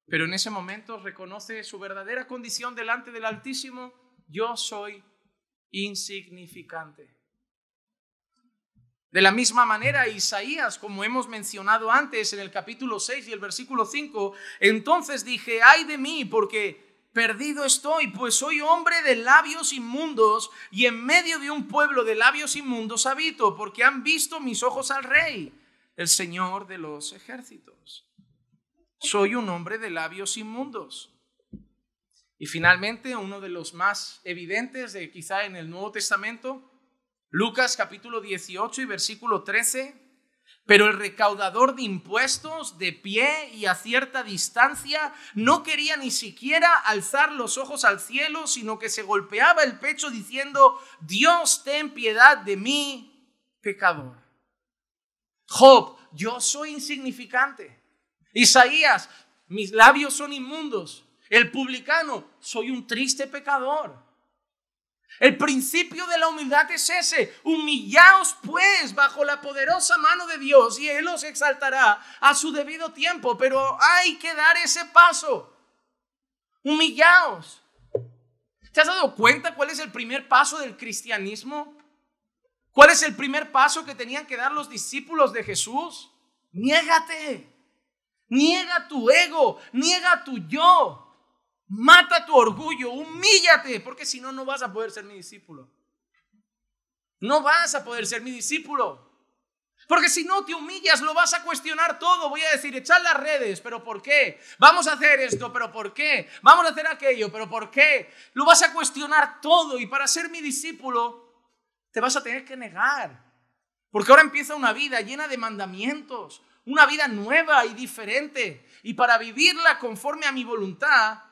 pero en ese momento reconoce su verdadera condición delante del Altísimo, yo soy insignificante. De la misma manera, Isaías, como hemos mencionado antes en el capítulo 6 y el versículo 5, entonces dije, ay de mí, porque Perdido estoy, pues soy hombre de labios inmundos y en medio de un pueblo de labios inmundos habito, porque han visto mis ojos al rey, el Señor de los ejércitos. Soy un hombre de labios inmundos. Y finalmente, uno de los más evidentes de quizá en el Nuevo Testamento, Lucas capítulo 18 y versículo 13 pero el recaudador de impuestos, de pie y a cierta distancia, no quería ni siquiera alzar los ojos al cielo, sino que se golpeaba el pecho diciendo, Dios, ten piedad de mí, pecador. Job, yo soy insignificante. Isaías, mis labios son inmundos. El publicano, soy un triste pecador. El principio de la humildad es ese. Humillaos pues bajo la poderosa mano de Dios y Él os exaltará a su debido tiempo. Pero hay que dar ese paso. Humillaos. ¿Te has dado cuenta cuál es el primer paso del cristianismo? ¿Cuál es el primer paso que tenían que dar los discípulos de Jesús? Niégate. Niega tu ego. Niega tu yo. Mata tu orgullo, humíllate, porque si no, no vas a poder ser mi discípulo. No vas a poder ser mi discípulo. Porque si no te humillas, lo vas a cuestionar todo. Voy a decir, echar las redes, pero ¿por qué? Vamos a hacer esto, pero ¿por qué? Vamos a hacer aquello, pero ¿por qué? Lo vas a cuestionar todo y para ser mi discípulo te vas a tener que negar. Porque ahora empieza una vida llena de mandamientos, una vida nueva y diferente. Y para vivirla conforme a mi voluntad,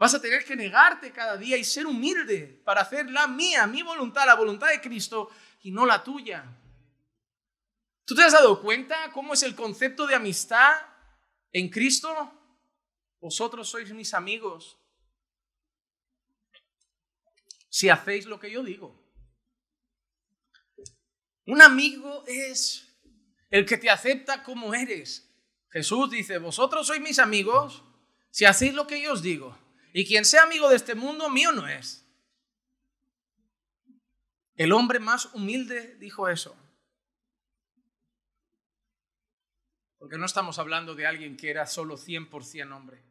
Vas a tener que negarte cada día y ser humilde para hacer la mía, mi voluntad, la voluntad de Cristo y no la tuya. ¿Tú te has dado cuenta cómo es el concepto de amistad en Cristo? Vosotros sois mis amigos si hacéis lo que yo digo. Un amigo es el que te acepta como eres. Jesús dice, vosotros sois mis amigos si hacéis lo que yo os digo y quien sea amigo de este mundo, mío no es. El hombre más humilde dijo eso. Porque no estamos hablando de alguien que era solo 100% hombre.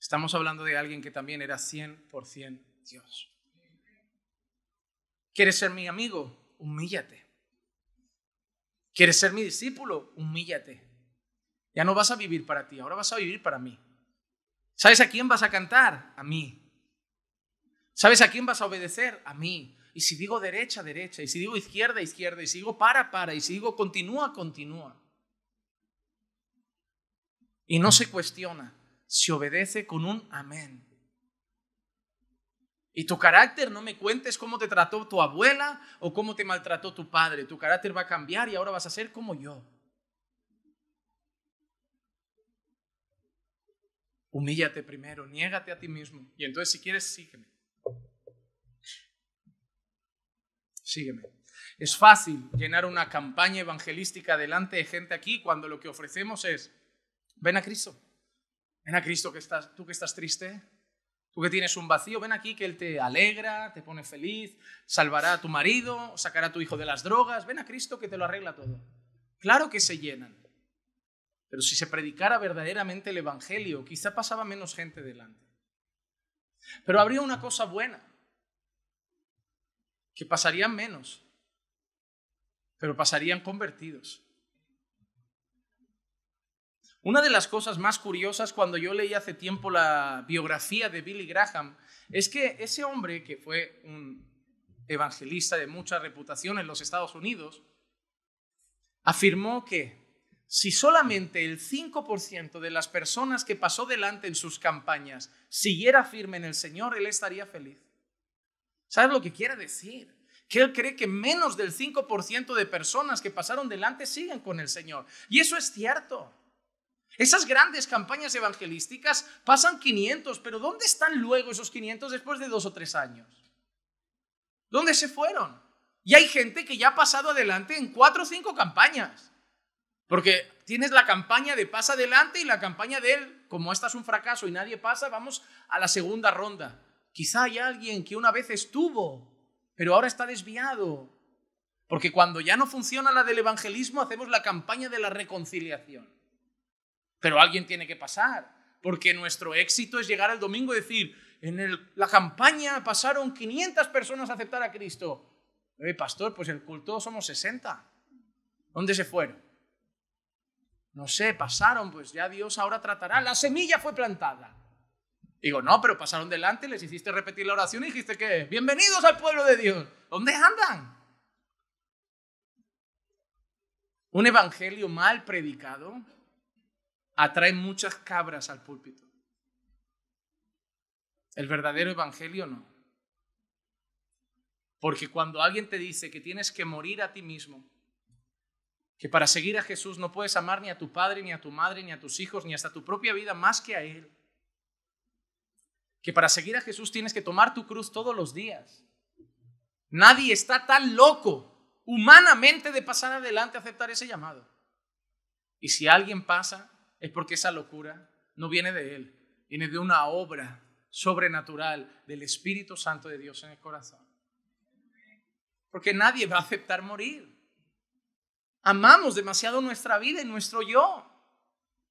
Estamos hablando de alguien que también era 100% Dios. ¿Quieres ser mi amigo? Humíllate. ¿Quieres ser mi discípulo? Humíllate. Ya no vas a vivir para ti, ahora vas a vivir para mí. ¿Sabes a quién vas a cantar? A mí. ¿Sabes a quién vas a obedecer? A mí. Y si digo derecha, derecha. Y si digo izquierda, izquierda. Y si digo para, para. Y si digo continúa, continúa. Y no se cuestiona. Se obedece con un amén. Y tu carácter, no me cuentes cómo te trató tu abuela o cómo te maltrató tu padre. Tu carácter va a cambiar y ahora vas a ser como yo. Humíllate primero, niégate a ti mismo. Y entonces, si quieres, sígueme. Sígueme. Es fácil llenar una campaña evangelística delante de gente aquí cuando lo que ofrecemos es, ven a Cristo. Ven a Cristo que estás, tú que estás triste, tú que tienes un vacío, ven aquí que Él te alegra, te pone feliz, salvará a tu marido, sacará a tu hijo de las drogas, ven a Cristo que te lo arregla todo. Claro que se llenan. Pero si se predicara verdaderamente el Evangelio, quizá pasaba menos gente delante. Pero habría una cosa buena, que pasarían menos, pero pasarían convertidos. Una de las cosas más curiosas cuando yo leí hace tiempo la biografía de Billy Graham es que ese hombre, que fue un evangelista de mucha reputación en los Estados Unidos, afirmó que si solamente el 5% de las personas que pasó delante en sus campañas siguiera firme en el Señor, Él estaría feliz. ¿Sabes lo que quiere decir? Que Él cree que menos del 5% de personas que pasaron delante siguen con el Señor. Y eso es cierto. Esas grandes campañas evangelísticas pasan 500, pero ¿dónde están luego esos 500 después de dos o tres años? ¿Dónde se fueron? Y hay gente que ya ha pasado adelante en cuatro o cinco campañas. Porque tienes la campaña de pasa adelante y la campaña de él, como esta es un fracaso y nadie pasa, vamos a la segunda ronda. Quizá hay alguien que una vez estuvo, pero ahora está desviado. Porque cuando ya no funciona la del evangelismo, hacemos la campaña de la reconciliación. Pero alguien tiene que pasar, porque nuestro éxito es llegar al domingo y decir, en la campaña pasaron 500 personas a aceptar a Cristo. Eh, pastor, pues el culto somos 60. ¿Dónde se fueron? no sé, pasaron, pues ya Dios ahora tratará, la semilla fue plantada. Digo, no, pero pasaron delante, les hiciste repetir la oración y dijiste que, bienvenidos al pueblo de Dios, ¿dónde andan? Un evangelio mal predicado atrae muchas cabras al púlpito. El verdadero evangelio no. Porque cuando alguien te dice que tienes que morir a ti mismo, que para seguir a Jesús no puedes amar ni a tu padre, ni a tu madre, ni a tus hijos, ni hasta tu propia vida más que a Él. Que para seguir a Jesús tienes que tomar tu cruz todos los días. Nadie está tan loco humanamente de pasar adelante a aceptar ese llamado. Y si alguien pasa, es porque esa locura no viene de Él, viene de una obra sobrenatural del Espíritu Santo de Dios en el corazón. Porque nadie va a aceptar morir. Amamos demasiado nuestra vida y nuestro yo.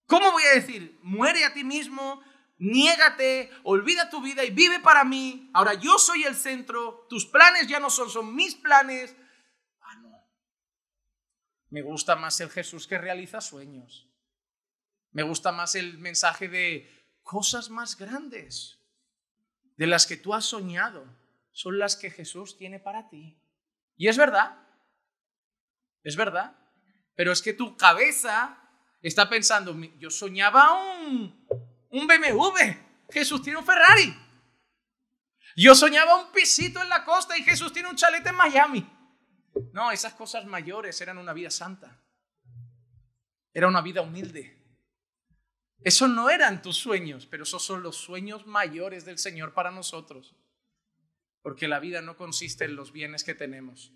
¿Cómo voy a decir, muere a ti mismo, niégate, olvida tu vida y vive para mí? Ahora yo soy el centro, tus planes ya no son, son mis planes. Ah, no. Me gusta más el Jesús que realiza sueños. Me gusta más el mensaje de cosas más grandes, de las que tú has soñado, son las que Jesús tiene para ti. Y es verdad, es verdad. Pero es que tu cabeza está pensando, yo soñaba un, un BMW, Jesús tiene un Ferrari. Yo soñaba un pisito en la costa y Jesús tiene un chalete en Miami. No, esas cosas mayores eran una vida santa. Era una vida humilde. Eso no eran tus sueños, pero esos son los sueños mayores del Señor para nosotros. Porque la vida no consiste en los bienes que tenemos,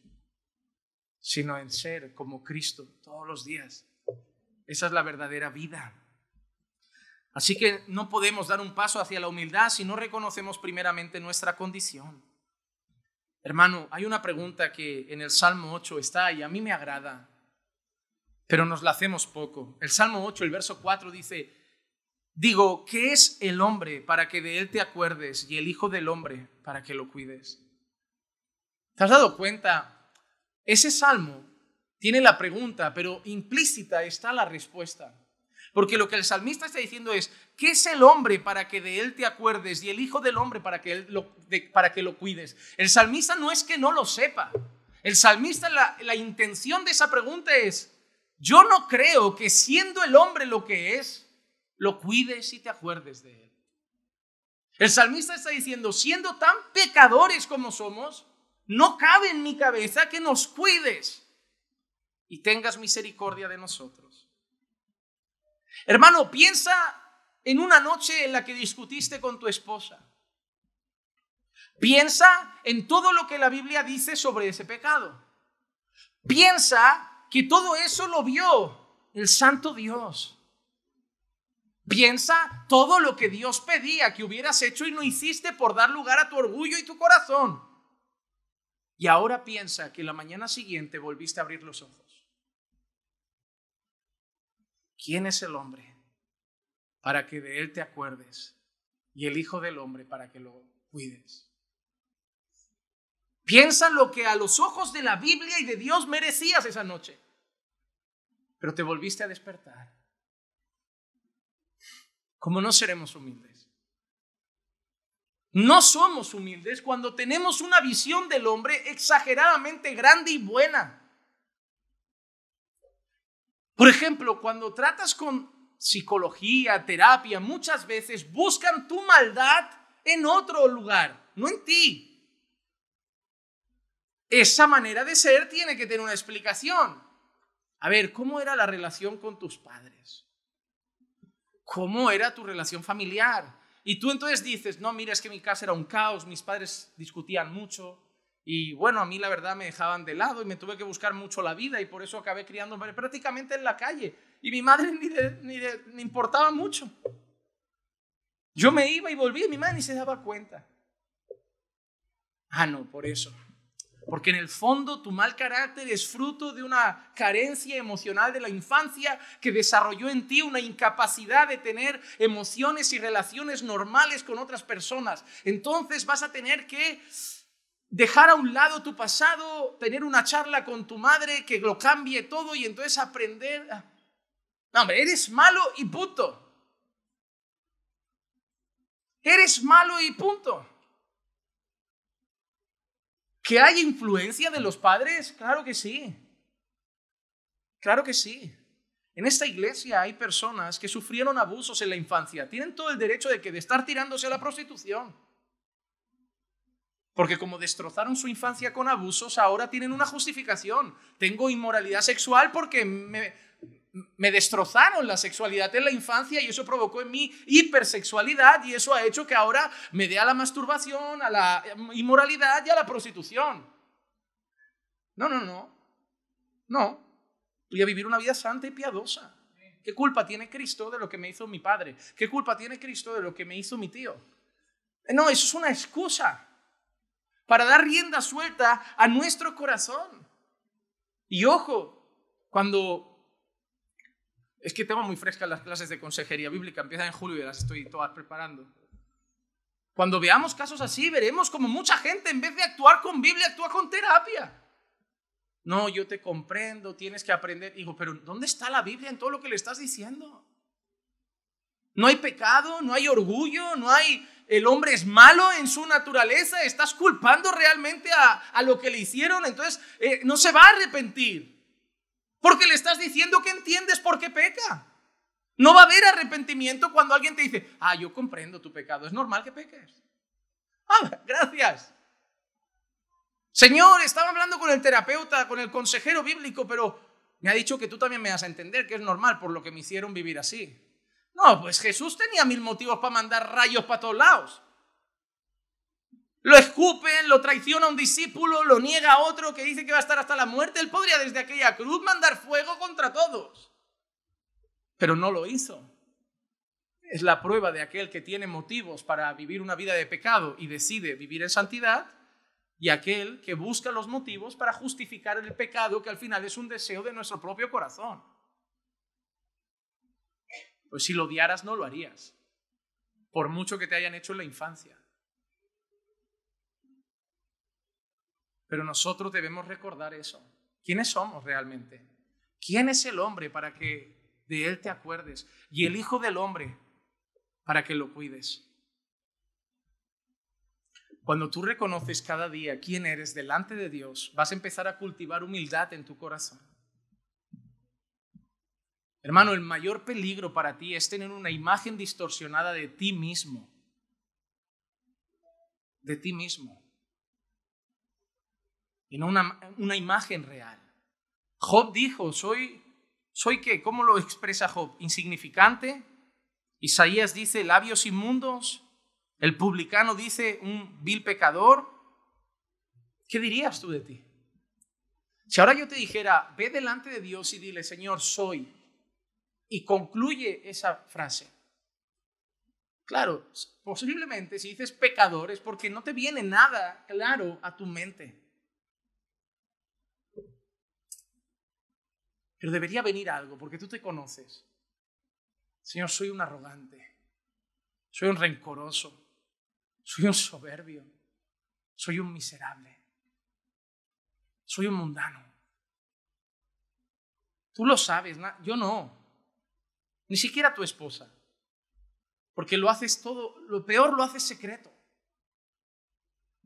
sino en ser como Cristo todos los días. Esa es la verdadera vida. Así que no podemos dar un paso hacia la humildad si no reconocemos primeramente nuestra condición. Hermano, hay una pregunta que en el Salmo 8 está y a mí me agrada, pero nos la hacemos poco. El Salmo 8, el verso 4 dice, digo, ¿qué es el hombre para que de él te acuerdes y el Hijo del hombre para que lo cuides? ¿Te has dado cuenta ese salmo tiene la pregunta, pero implícita está la respuesta. Porque lo que el salmista está diciendo es, ¿qué es el hombre para que de él te acuerdes y el hijo del hombre para que, lo, para que lo cuides? El salmista no es que no lo sepa. El salmista, la intención de esa pregunta es, yo no creo que siendo el hombre lo que es, lo cuides y te acuerdes de él. El salmista está diciendo, siendo tan pecadores como somos, no cabe en mi cabeza que nos cuides y tengas misericordia de nosotros. Hermano, piensa en una noche en la que discutiste con tu esposa. Piensa en todo lo que la Biblia dice sobre ese pecado. Piensa que todo eso lo vio el santo Dios. Piensa todo lo que Dios pedía que hubieras hecho y no hiciste por dar lugar a tu orgullo y tu corazón. Y ahora piensa que la mañana siguiente volviste a abrir los ojos. ¿Quién es el hombre para que de él te acuerdes? Y el Hijo del Hombre para que lo cuides. Piensa lo que a los ojos de la Biblia y de Dios merecías esa noche. Pero te volviste a despertar. Como no seremos humildes. No somos humildes cuando tenemos una visión del hombre exageradamente grande y buena. Por ejemplo, cuando tratas con psicología, terapia, muchas veces buscan tu maldad en otro lugar, no en ti. Esa manera de ser tiene que tener una explicación. A ver, ¿cómo era la relación con tus padres? ¿Cómo era tu relación familiar? Y tú entonces dices, no, mira, es que mi casa era un caos, mis padres discutían mucho y bueno, a mí la verdad me dejaban de lado y me tuve que buscar mucho la vida y por eso acabé criándome prácticamente en la calle. Y mi madre ni, me importaba mucho. Yo me iba y volvía y mi madre ni se daba cuenta. Ah, no, por eso. Porque en el fondo tu mal carácter es fruto de una carencia emocional de la infancia que desarrolló en ti una incapacidad de tener emociones y relaciones normales con otras personas. Entonces vas a tener que dejar a un lado tu pasado, tener una charla con tu madre que lo cambie todo y entonces aprender... No, hombre, eres malo y punto. Eres malo y punto. ¿Que hay influencia de los padres? Claro que sí. Claro que sí. En esta iglesia hay personas que sufrieron abusos en la infancia. Tienen todo el derecho de que de estar tirándose a la prostitución. Porque como destrozaron su infancia con abusos, ahora tienen una justificación. Tengo inmoralidad sexual porque me, me destrozaron la sexualidad en la infancia y eso provocó en mí hipersexualidad y eso ha hecho que ahora me dé a la masturbación, a la inmoralidad y a la prostitución. No, no, no. No. Voy a vivir una vida santa y piadosa. ¿Qué culpa tiene Cristo de lo que me hizo mi padre? ¿Qué culpa tiene Cristo de lo que me hizo mi tío? No, eso es una excusa para dar rienda suelta a nuestro corazón. Y ojo, cuando es que tengo muy frescas las clases de consejería bíblica, empiezan en julio y las estoy todas preparando. Cuando veamos casos así, veremos como mucha gente en vez de actuar con Biblia, actúa con terapia. No, yo te comprendo, tienes que aprender. Digo, pero ¿dónde está la Biblia en todo lo que le estás diciendo? No hay pecado, no hay orgullo, no hay... El hombre es malo en su naturaleza, estás culpando realmente a, lo que le hicieron, entonces eh, no se va a arrepentir. Porque le estás diciendo que entiendes por qué peca. No va a haber arrepentimiento cuando alguien te dice, ah, yo comprendo tu pecado, es normal que peques. Ah, gracias. Señor, estaba hablando con el terapeuta, con el consejero bíblico, pero me ha dicho que tú también me vas a entender que es normal por lo que me hicieron vivir así. No, pues Jesús tenía mil motivos para mandar rayos para todos lados. Lo escupen, lo traiciona a un discípulo, lo niega a otro que dice que va a estar hasta la muerte. Él podría desde aquella cruz mandar fuego contra todos. Pero no lo hizo. Es la prueba de aquel que tiene motivos para vivir una vida de pecado y decide vivir en santidad y aquel que busca los motivos para justificar el pecado que al final es un deseo de nuestro propio corazón. Pues si lo odiaras no lo harías, por mucho que te hayan hecho en la infancia. Pero nosotros debemos recordar eso. ¿Quiénes somos realmente? ¿Quién es el hombre para que de él te acuerdes? Y el Hijo del Hombre para que lo cuides. Cuando tú reconoces cada día quién eres delante de Dios, vas a empezar a cultivar humildad en tu corazón. Hermano, el mayor peligro para ti es tener una imagen distorsionada de ti mismo. De ti mismo y no una, una imagen real. Job dijo, soy, soy qué, ¿cómo lo expresa Job? Insignificante. Isaías dice, labios inmundos. El publicano dice, un vil pecador. ¿Qué dirías tú de ti? Si ahora yo te dijera, ve delante de Dios y dile, Señor, soy, y concluye esa frase. Claro, posiblemente si dices pecador es porque no te viene nada claro a tu mente. Pero debería venir algo, porque tú te conoces. Señor, soy un arrogante, soy un rencoroso, soy un soberbio, soy un miserable, soy un mundano. Tú lo sabes, yo no, ni siquiera tu esposa, porque lo haces todo, lo peor lo haces secreto.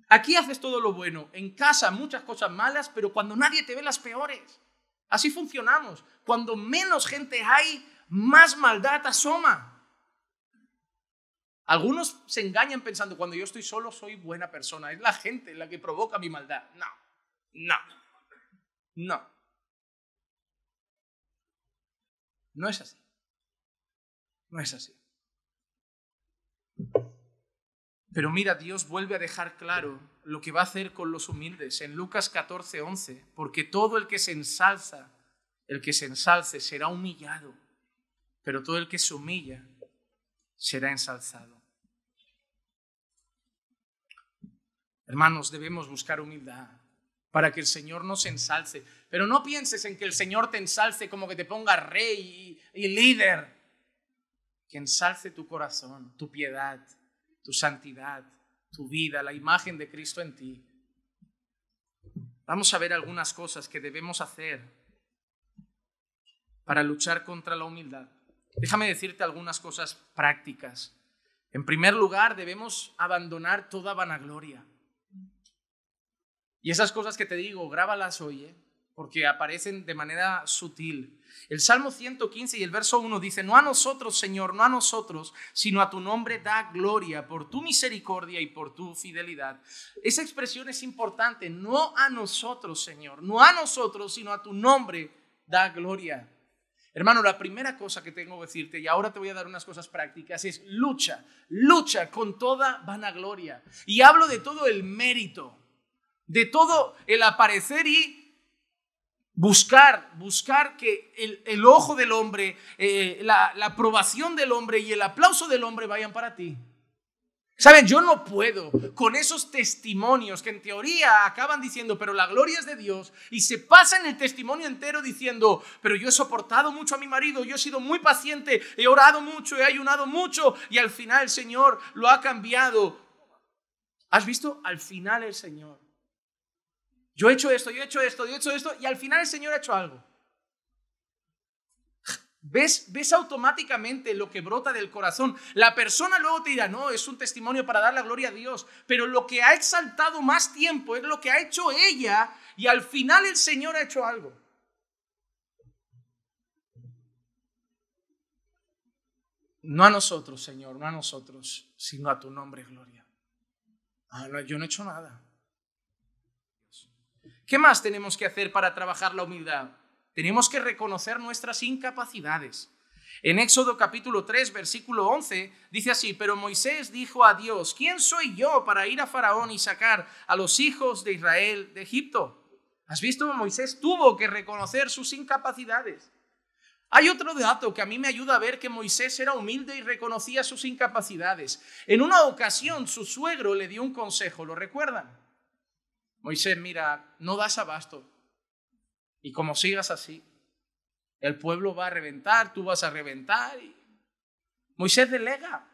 Aquí haces todo lo bueno, en casa muchas cosas malas, pero cuando nadie te ve las peores. Así funcionamos. Cuando menos gente hay, más maldad asoma. Algunos se engañan pensando, cuando yo estoy solo soy buena persona, es la gente la que provoca mi maldad. No, no, no. No es así. No es así. Pero mira, Dios vuelve a dejar claro lo que va a hacer con los humildes en Lucas 14, porque todo el que se ensalza, el que se ensalce será humillado, pero todo el que se humilla será ensalzado. Hermanos, debemos buscar humildad para que el Señor nos ensalce, pero no pienses en que el Señor te ensalce como que te ponga rey y líder, que ensalce tu corazón, tu piedad, tu santidad, tu vida, la imagen de Cristo en ti. Vamos a ver algunas cosas que debemos hacer para luchar contra la humildad. Déjame decirte algunas cosas prácticas. En primer lugar, debemos abandonar toda vanagloria. Y esas cosas que te digo, grábalas hoy. ¿eh? porque aparecen de manera sutil. El Salmo 115 y el verso 1 dice, no a nosotros, Señor, no a nosotros, sino a tu nombre da gloria por tu misericordia y por tu fidelidad. Esa expresión es importante, no a nosotros, Señor, no a nosotros, sino a tu nombre da gloria. Hermano, la primera cosa que tengo que decirte, y ahora te voy a dar unas cosas prácticas, es lucha, lucha con toda vanagloria. Y hablo de todo el mérito, de todo el aparecer y Buscar, buscar que el, ojo del hombre, eh, la, aprobación del hombre y el aplauso del hombre vayan para ti. Saben, yo no puedo con esos testimonios que en teoría acaban diciendo, pero la gloria es de Dios, y se pasan el testimonio entero diciendo, pero yo he soportado mucho a mi marido, yo he sido muy paciente, he orado mucho, he ayunado mucho, y al final el Señor lo ha cambiado. ¿Has visto? Al final el Señor yo he hecho esto, yo he hecho esto, yo he hecho esto, y al final el Señor ha hecho algo. ¿Ves, ves automáticamente lo que brota del corazón. La persona luego te dirá, no, es un testimonio para dar la gloria a Dios, pero lo que ha exaltado más tiempo es lo que ha hecho ella y al final el Señor ha hecho algo. No a nosotros, Señor, no a nosotros, sino a tu nombre, Gloria. Ah, yo no he hecho nada. ¿Qué más tenemos que hacer para trabajar la humildad? Tenemos que reconocer nuestras incapacidades. En Éxodo capítulo 3, versículo 11, dice así, pero Moisés dijo a Dios, ¿quién soy yo para ir a Faraón y sacar a los hijos de Israel de Egipto? ¿Has visto? Moisés tuvo que reconocer sus incapacidades. Hay otro dato que a mí me ayuda a ver que Moisés era humilde y reconocía sus incapacidades. En una ocasión su suegro le dio un consejo, ¿lo recuerdan? Moisés, mira, no das abasto. Y como sigas así, el pueblo va a reventar, tú vas a reventar. Y... Moisés delega,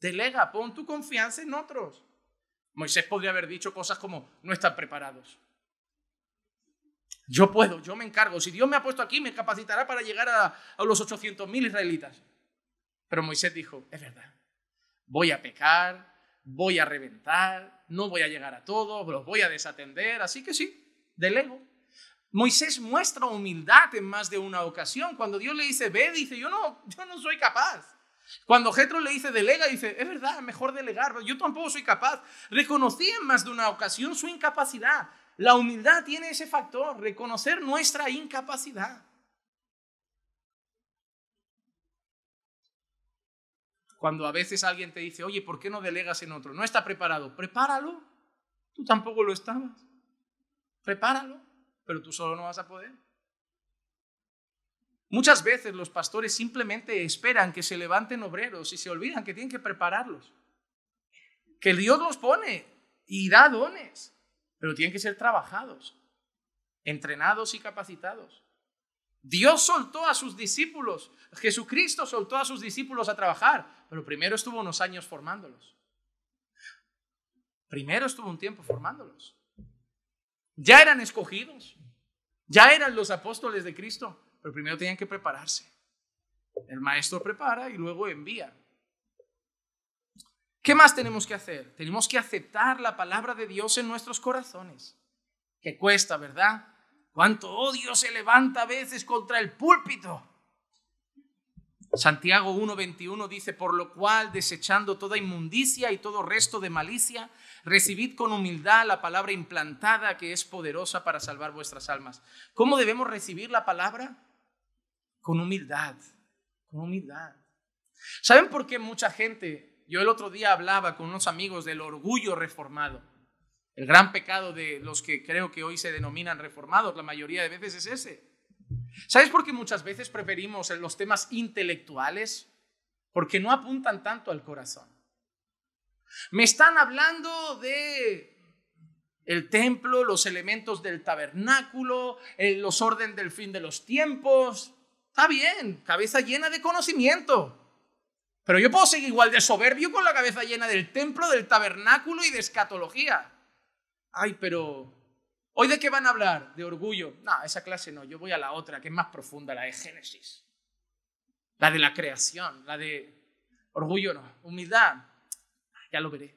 delega, pon tu confianza en otros. Moisés podría haber dicho cosas como, no están preparados. Yo puedo, yo me encargo. Si Dios me ha puesto aquí, me capacitará para llegar a, a los mil israelitas. Pero Moisés dijo, es verdad, voy a pecar, voy a reventar, no voy a llegar a todo los voy a desatender, así que sí, delego. Moisés muestra humildad en más de una ocasión. Cuando Dios le dice, ve, dice, yo no, yo no soy capaz. Cuando Jetro le dice, delega, dice, es verdad, mejor delegar, yo tampoco soy capaz. Reconocí en más de una ocasión su incapacidad. La humildad tiene ese factor, reconocer nuestra incapacidad. cuando a veces alguien te dice, oye, ¿por qué no delegas en otro? No está preparado. Prepáralo. Tú tampoco lo estabas. Prepáralo, pero tú solo no vas a poder. Muchas veces los pastores simplemente esperan que se levanten obreros y se olvidan que tienen que prepararlos. Que Dios los pone y da dones, pero tienen que ser trabajados, entrenados y capacitados. Dios soltó a sus discípulos, Jesucristo soltó a sus discípulos a trabajar, pero primero estuvo unos años formándolos. Primero estuvo un tiempo formándolos. Ya eran escogidos, ya eran los apóstoles de Cristo, pero primero tenían que prepararse. El maestro prepara y luego envía. ¿Qué más tenemos que hacer? Tenemos que aceptar la palabra de Dios en nuestros corazones. Que cuesta, ¿verdad? Cuánto odio se levanta a veces contra el púlpito. Santiago 1:21 dice, por lo cual, desechando toda inmundicia y todo resto de malicia, recibid con humildad la palabra implantada que es poderosa para salvar vuestras almas. ¿Cómo debemos recibir la palabra? Con humildad, con humildad. ¿Saben por qué mucha gente, yo el otro día hablaba con unos amigos del orgullo reformado? El gran pecado de los que creo que hoy se denominan reformados, la mayoría de veces es ese. ¿Sabes por qué muchas veces preferimos los temas intelectuales? Porque no apuntan tanto al corazón. Me están hablando de el templo, los elementos del tabernáculo, eh, los orden del fin de los tiempos. Está bien, cabeza llena de conocimiento. Pero yo puedo seguir igual de soberbio con la cabeza llena del templo, del tabernáculo y de escatología ay, pero ¿hoy de qué van a hablar? De orgullo. No, esa clase no, yo voy a la otra, que es más profunda, la de Génesis. La de la creación, la de orgullo no, humildad. Ah, ya lo veré.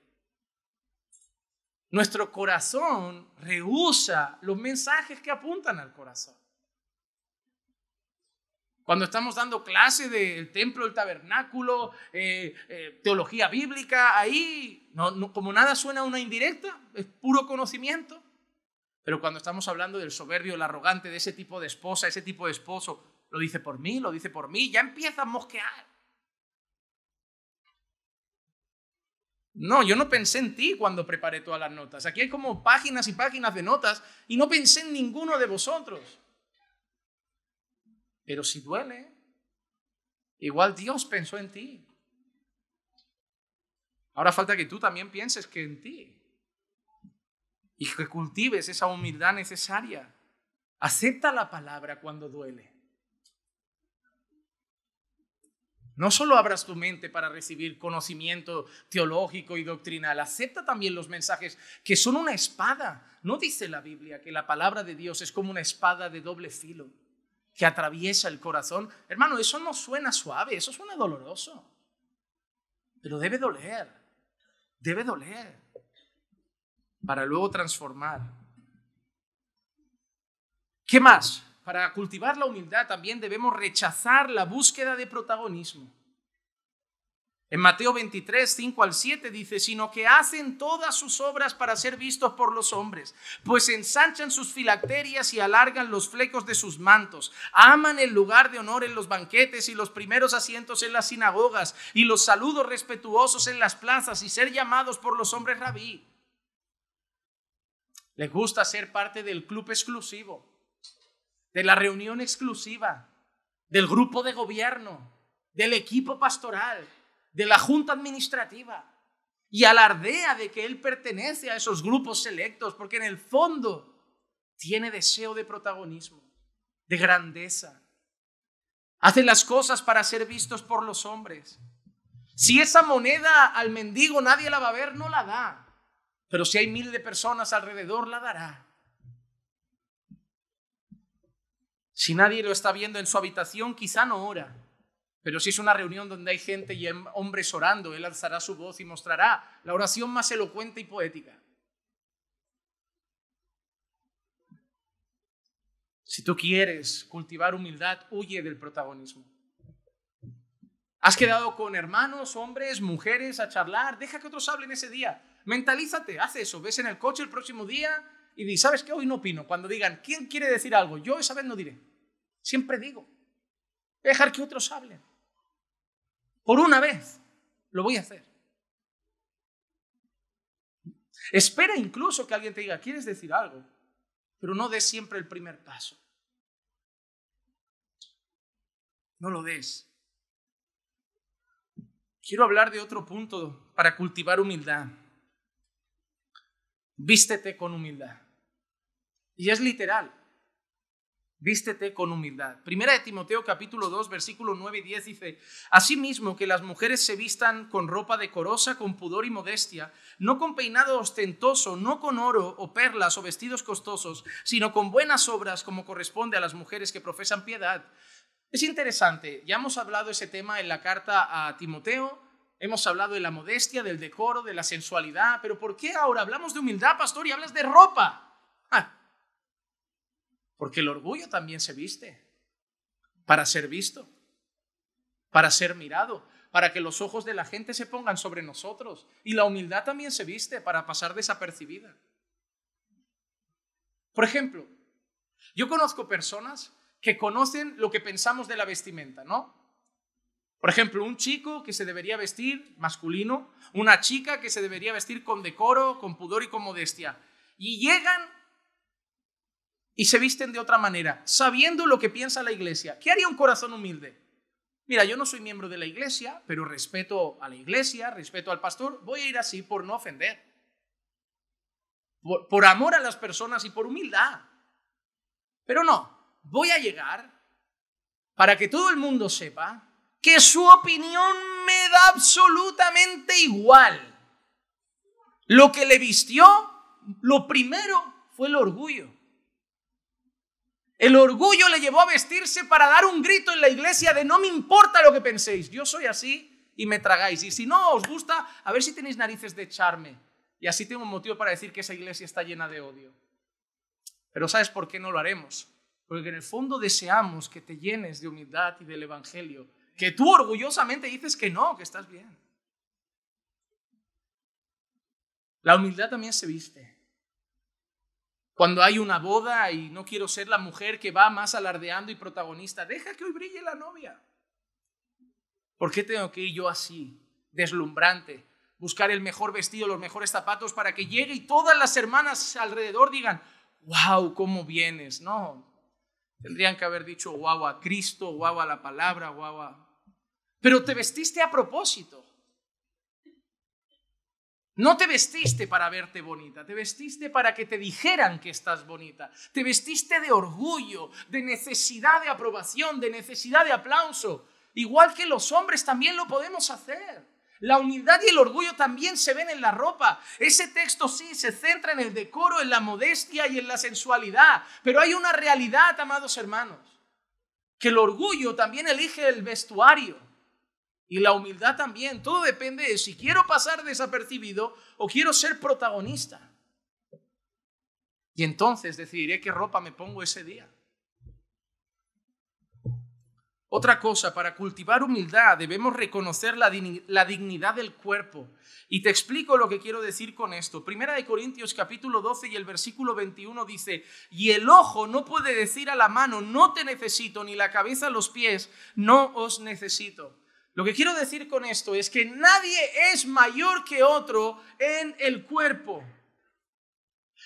Nuestro corazón rehúsa los mensajes que apuntan al corazón. Cuando estamos dando clase del templo, el tabernáculo, eh, eh, teología bíblica, ahí como nada suena una indirecta, es puro conocimiento. Pero cuando estamos hablando del soberbio, el arrogante, de ese tipo de esposa, ese tipo de esposo, lo dice por mí, lo dice por mí, ya empieza a mosquear. No, yo no pensé en ti cuando preparé todas las notas. Aquí hay como páginas y páginas de notas y no pensé en ninguno de vosotros. Pero si duele, igual Dios pensó en ti. Ahora falta que tú también pienses que en ti y que cultives esa humildad necesaria. Acepta la palabra cuando duele. No solo abras tu mente para recibir conocimiento teológico y doctrinal, acepta también los mensajes que son una espada. No dice la Biblia que la palabra de Dios es como una espada de doble filo que atraviesa el corazón. Hermano, eso no suena suave, eso suena doloroso. Pero debe doler, debe doler, para luego transformar. ¿Qué más? Para cultivar la humildad también debemos rechazar la búsqueda de protagonismo. En Mateo 23, 5 al 7 dice, sino que hacen todas sus obras para ser vistos por los hombres, pues ensanchan sus filacterias y alargan los flecos de sus mantos, aman el lugar de honor en los banquetes y los primeros asientos en las sinagogas y los saludos respetuosos en las plazas y ser llamados por los hombres rabí. Les gusta ser parte del club exclusivo, de la reunión exclusiva, del grupo de gobierno, del equipo pastoral de la junta administrativa y alardea de que él pertenece a esos grupos selectos, porque en el fondo tiene deseo de protagonismo, de grandeza. Hace las cosas para ser vistos por los hombres. Si esa moneda al mendigo nadie la va a ver, no la da. Pero si hay mil de personas alrededor, la dará. Si nadie lo está viendo en su habitación, quizá no ora. Pero si es una reunión donde hay gente y hombres orando, Él alzará su voz y mostrará la oración más elocuente y poética. Si tú quieres cultivar humildad, huye del protagonismo. ¿Has quedado con hermanos, hombres, mujeres a charlar? Deja que otros hablen ese día. Mentalízate, haz eso. Ves en el coche el próximo día y di, ¿sabes qué? Hoy no opino. Cuando digan, ¿quién quiere decir algo? Yo esa vez no diré. Siempre digo. Dejar que otros hablen. Por una vez lo voy a hacer. Espera incluso que alguien te diga, ¿quieres decir algo? Pero no des siempre el primer paso. No lo des. Quiero hablar de otro punto para cultivar humildad. Vístete con humildad. Y es literal. Vístete con humildad. Primera de Timoteo capítulo 2 versículo 9 y 10 dice, Asimismo que las mujeres se vistan con ropa decorosa, con pudor y modestia, no con peinado ostentoso, no con oro o perlas o vestidos costosos, sino con buenas obras como corresponde a las mujeres que profesan piedad. Es interesante, ya hemos hablado ese tema en la carta a Timoteo, hemos hablado de la modestia, del decoro, de la sensualidad, pero ¿por qué ahora hablamos de humildad, pastor, y hablas de ropa? Ah porque el orgullo también se viste para ser visto, para ser mirado, para que los ojos de la gente se pongan sobre nosotros. Y la humildad también se viste para pasar desapercibida. Por ejemplo, yo conozco personas que conocen lo que pensamos de la vestimenta, ¿no? Por ejemplo, un chico que se debería vestir masculino, una chica que se debería vestir con decoro, con pudor y con modestia. Y llegan y se visten de otra manera, sabiendo lo que piensa la iglesia. ¿Qué haría un corazón humilde? Mira, yo no soy miembro de la iglesia, pero respeto a la iglesia, respeto al pastor, voy a ir así por no ofender, por, amor a las personas y por humildad. Pero no, voy a llegar para que todo el mundo sepa que su opinión me da absolutamente igual. Lo que le vistió, lo primero fue el orgullo. El orgullo le llevó a vestirse para dar un grito en la iglesia de no me importa lo que penséis, yo soy así y me tragáis. Y si no os gusta, a ver si tenéis narices de echarme. Y así tengo un motivo para decir que esa iglesia está llena de odio. Pero ¿sabes por qué no lo haremos? Porque en el fondo deseamos que te llenes de humildad y del Evangelio, que tú orgullosamente dices que no, que estás bien. La humildad también se viste. Cuando hay una boda y no quiero ser la mujer que va más alardeando y protagonista, deja que hoy brille la novia. ¿Por qué tengo que ir yo así, deslumbrante, buscar el mejor vestido, los mejores zapatos para que llegue y todas las hermanas alrededor digan, wow, cómo vienes? No, tendrían que haber dicho wow a Cristo, wow a la palabra, wow Pero te vestiste a propósito. No te vestiste para verte bonita, te vestiste para que te dijeran que estás bonita, te vestiste de orgullo, de necesidad de aprobación, de necesidad de aplauso, igual que los hombres también lo podemos hacer. La humildad y el orgullo también se ven en la ropa. Ese texto sí se centra en el decoro, en la modestia y en la sensualidad, pero hay una realidad, amados hermanos, que el orgullo también elige el vestuario. Y la humildad también. Todo depende de si quiero pasar desapercibido o quiero ser protagonista. Y entonces decidiré qué ropa me pongo ese día. Otra cosa, para cultivar humildad debemos reconocer la, dignidad del cuerpo. Y te explico lo que quiero decir con esto. Primera de Corintios capítulo 12 y el versículo 21 dice, y el ojo no puede decir a la mano, no te necesito, ni la cabeza a los pies, no os necesito. Lo que quiero decir con esto es que nadie es mayor que otro en el cuerpo.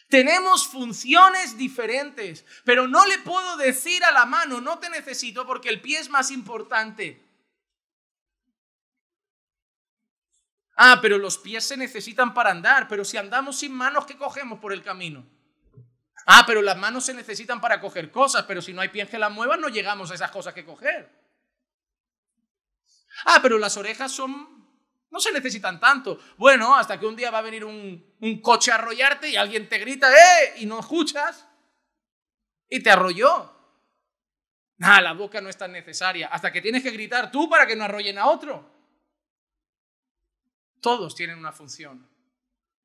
Tenemos funciones diferentes, pero no le puedo decir a la mano, no te necesito porque el pie es más importante. Ah, pero los pies se necesitan para andar, pero si andamos sin manos, ¿qué cogemos por el camino? Ah, pero las manos se necesitan para coger cosas, pero si no hay pies que las muevan, no llegamos a esas cosas que coger. Ah, pero las orejas son... No se necesitan tanto. Bueno, hasta que un día va a venir un, coche a arrollarte y alguien te grita, ¡eh! Y no escuchas. Y te arrolló. Nada, la boca no es tan necesaria. Hasta que tienes que gritar tú para que no arrollen a otro. Todos tienen una función.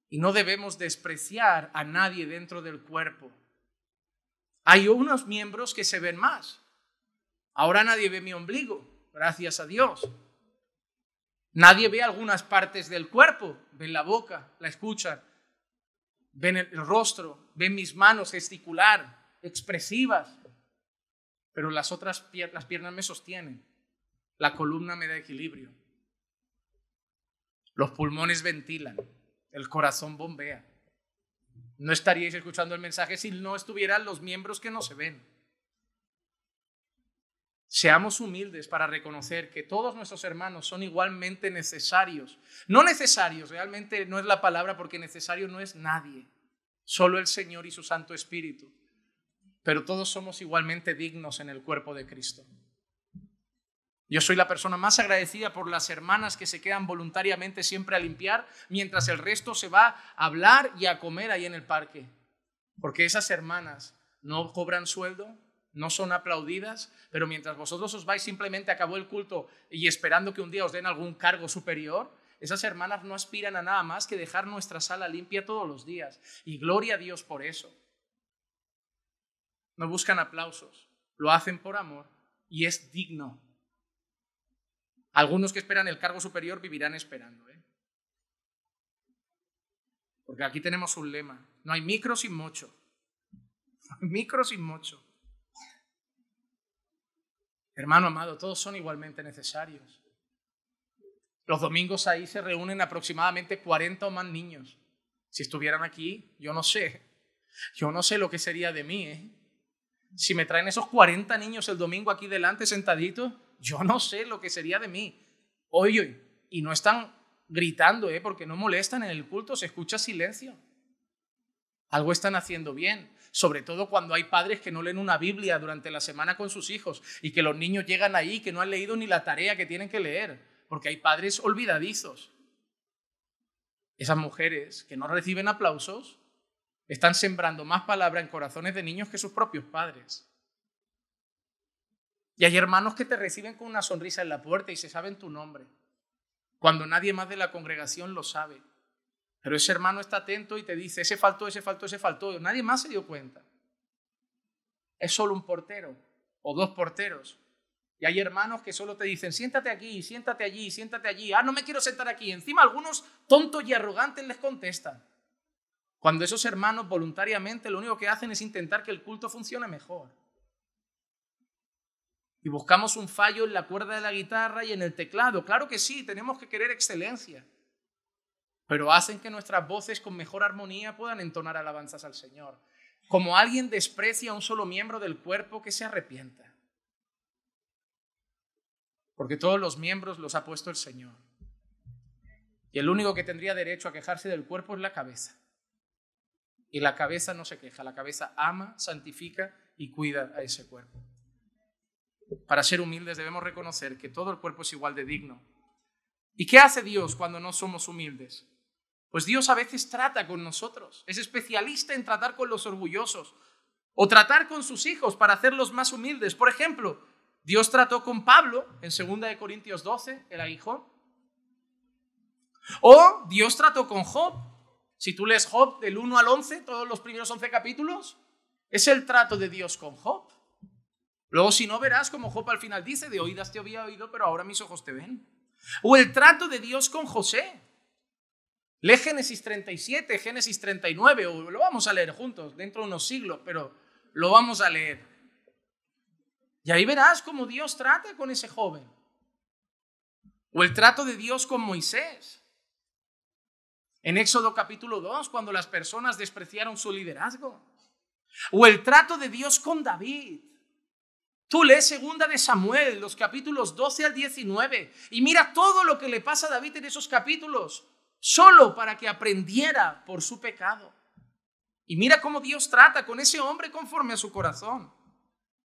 Y no debemos despreciar a nadie dentro del cuerpo. Hay unos miembros que se ven más. Ahora nadie ve mi ombligo, gracias a Dios. Nadie ve algunas partes del cuerpo, ven la boca, la escuchan, ven el rostro, ven mis manos gesticular, expresivas, pero las otras piernas me sostienen, la columna me da equilibrio, los pulmones ventilan, el corazón bombea. No estaríais escuchando el mensaje si no estuvieran los miembros que no se ven. Seamos humildes para reconocer que todos nuestros hermanos son igualmente necesarios. No necesarios, realmente no es la palabra porque necesario no es nadie, solo el Señor y su Santo Espíritu. Pero todos somos igualmente dignos en el cuerpo de Cristo. Yo soy la persona más agradecida por las hermanas que se quedan voluntariamente siempre a limpiar, mientras el resto se va a hablar y a comer ahí en el parque. Porque esas hermanas no cobran sueldo, no son aplaudidas, pero mientras vosotros os vais simplemente acabó el culto y esperando que un día os den algún cargo superior, esas hermanas no aspiran a nada más que dejar nuestra sala limpia todos los días. Y gloria a Dios por eso. No buscan aplausos, lo hacen por amor y es digno. Algunos que esperan el cargo superior vivirán esperando. ¿eh? Porque aquí tenemos un lema. No hay micro sin mocho. micro sin mocho. Hermano amado, todos son igualmente necesarios. Los domingos ahí se reúnen aproximadamente 40 o más niños. Si estuvieran aquí, yo no sé. Yo no sé lo que sería de mí. ¿eh? Si me traen esos 40 niños el domingo aquí delante sentaditos, yo no sé lo que sería de mí. Oye, y no están gritando, ¿eh? porque no molestan en el culto, se escucha silencio. Algo están haciendo bien sobre todo cuando hay padres que no leen una Biblia durante la semana con sus hijos y que los niños llegan ahí que no han leído ni la tarea que tienen que leer, porque hay padres olvidadizos. Esas mujeres que no reciben aplausos están sembrando más palabra en corazones de niños que sus propios padres. Y hay hermanos que te reciben con una sonrisa en la puerta y se saben tu nombre, cuando nadie más de la congregación lo sabe. Pero ese hermano está atento y te dice, ese faltó, ese faltó, ese faltó. Nadie más se dio cuenta. Es solo un portero o dos porteros. Y hay hermanos que solo te dicen, siéntate aquí, siéntate allí, siéntate allí. Ah, no me quiero sentar aquí. Encima algunos tontos y arrogantes les contestan. Cuando esos hermanos voluntariamente lo único que hacen es intentar que el culto funcione mejor. Y buscamos un fallo en la cuerda de la guitarra y en el teclado. Claro que sí, tenemos que querer excelencia pero hacen que nuestras voces con mejor armonía puedan entonar alabanzas al Señor. Como alguien desprecia a un solo miembro del cuerpo que se arrepienta. Porque todos los miembros los ha puesto el Señor. Y el único que tendría derecho a quejarse del cuerpo es la cabeza. Y la cabeza no se queja, la cabeza ama, santifica y cuida a ese cuerpo. Para ser humildes debemos reconocer que todo el cuerpo es igual de digno. ¿Y qué hace Dios cuando no somos humildes? Pues Dios a veces trata con nosotros, es especialista en tratar con los orgullosos o tratar con sus hijos para hacerlos más humildes. Por ejemplo, Dios trató con Pablo en 2 Corintios 12, el aguijón. O Dios trató con Job. Si tú lees Job del 1 al 11, todos los primeros 11 capítulos, es el trato de Dios con Job. Luego, si no, verás como Job al final dice, de oídas te había oído, pero ahora mis ojos te ven. O el trato de Dios con José. Lee Génesis 37, Génesis 39, o lo vamos a leer juntos dentro de unos siglos, pero lo vamos a leer. Y ahí verás cómo Dios trata con ese joven. O el trato de Dios con Moisés. En Éxodo capítulo 2, cuando las personas despreciaron su liderazgo. O el trato de Dios con David. Tú lees segunda de Samuel, los capítulos 12 al 19, y mira todo lo que le pasa a David en esos capítulos solo para que aprendiera por su pecado. Y mira cómo Dios trata con ese hombre conforme a su corazón.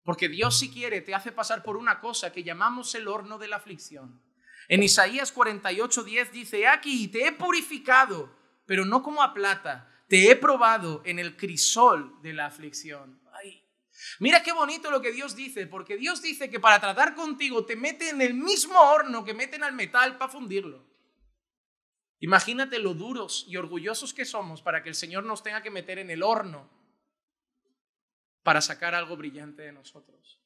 Porque Dios si quiere te hace pasar por una cosa que llamamos el horno de la aflicción. En Isaías 48:10 dice, aquí te he purificado, pero no como a plata, te he probado en el crisol de la aflicción. mira qué bonito lo que Dios dice, porque Dios dice que para tratar contigo te mete en el mismo horno que meten al metal para fundirlo. Imagínate lo duros y orgullosos que somos para que el Señor nos tenga que meter en el horno para sacar algo brillante de nosotros.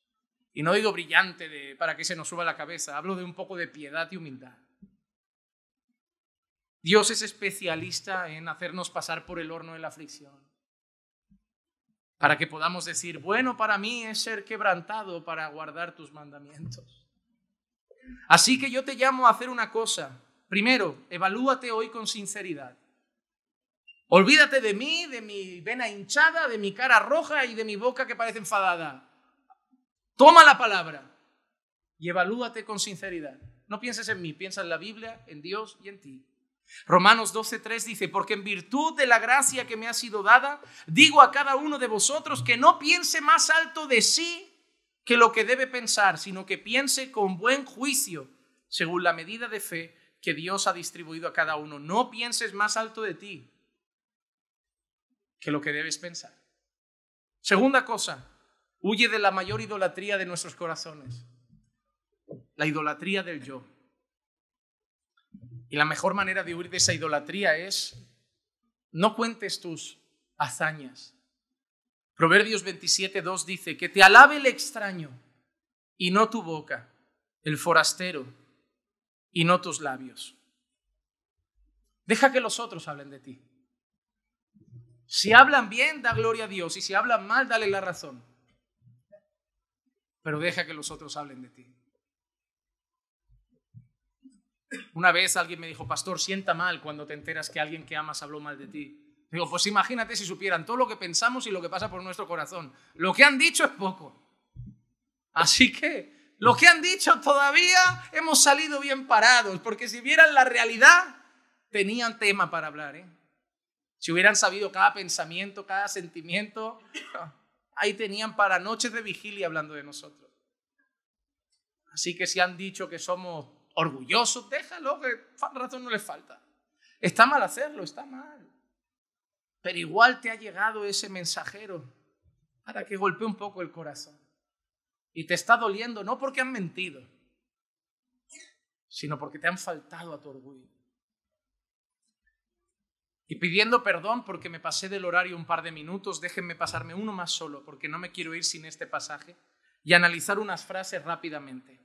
Y no digo brillante para que se nos suba la cabeza, hablo de un poco de piedad y humildad. Dios es especialista en hacernos pasar por el horno de la aflicción, para que podamos decir, bueno, para mí es ser quebrantado para guardar tus mandamientos. Así que yo te llamo a hacer una cosa, Primero, evalúate hoy con sinceridad. Olvídate de mí, de mi vena hinchada, de mi cara roja y de mi boca que parece enfadada. Toma la palabra y evalúate con sinceridad. No pienses en mí, piensa en la Biblia, en Dios y en ti. Romanos 12:3 dice, porque en virtud de la gracia que me ha sido dada, digo a cada uno de vosotros que no piense más alto de sí que lo que debe pensar, sino que piense con buen juicio, según la medida de fe que Dios ha distribuido a cada uno. No pienses más alto de ti que lo que debes pensar. Segunda cosa, huye de la mayor idolatría de nuestros corazones, la idolatría del yo. Y la mejor manera de huir de esa idolatría es no cuentes tus hazañas. Proverbios 27, 2 dice, que te alabe el extraño y no tu boca, el forastero y no tus labios. Deja que los otros hablen de ti. Si hablan bien, da gloria a Dios. Y si hablan mal, dale la razón. Pero deja que los otros hablen de ti. Una vez alguien me dijo, pastor, sienta mal cuando te enteras que alguien que amas habló mal de ti. Digo, pues imagínate si supieran todo lo que pensamos y lo que pasa por nuestro corazón. Lo que han dicho es poco. Así que los que han dicho todavía hemos salido bien parados, porque si vieran la realidad, tenían tema para hablar. ¿eh? Si hubieran sabido cada pensamiento, cada sentimiento, ahí tenían para noches de vigilia hablando de nosotros. Así que si han dicho que somos orgullosos, déjalo, que rato no les falta. Está mal hacerlo, está mal. Pero igual te ha llegado ese mensajero para que golpee un poco el corazón. Y te está doliendo no porque han mentido, sino porque te han faltado a tu orgullo. Y pidiendo perdón porque me pasé del horario un par de minutos, déjenme pasarme uno más solo porque no me quiero ir sin este pasaje y analizar unas frases rápidamente.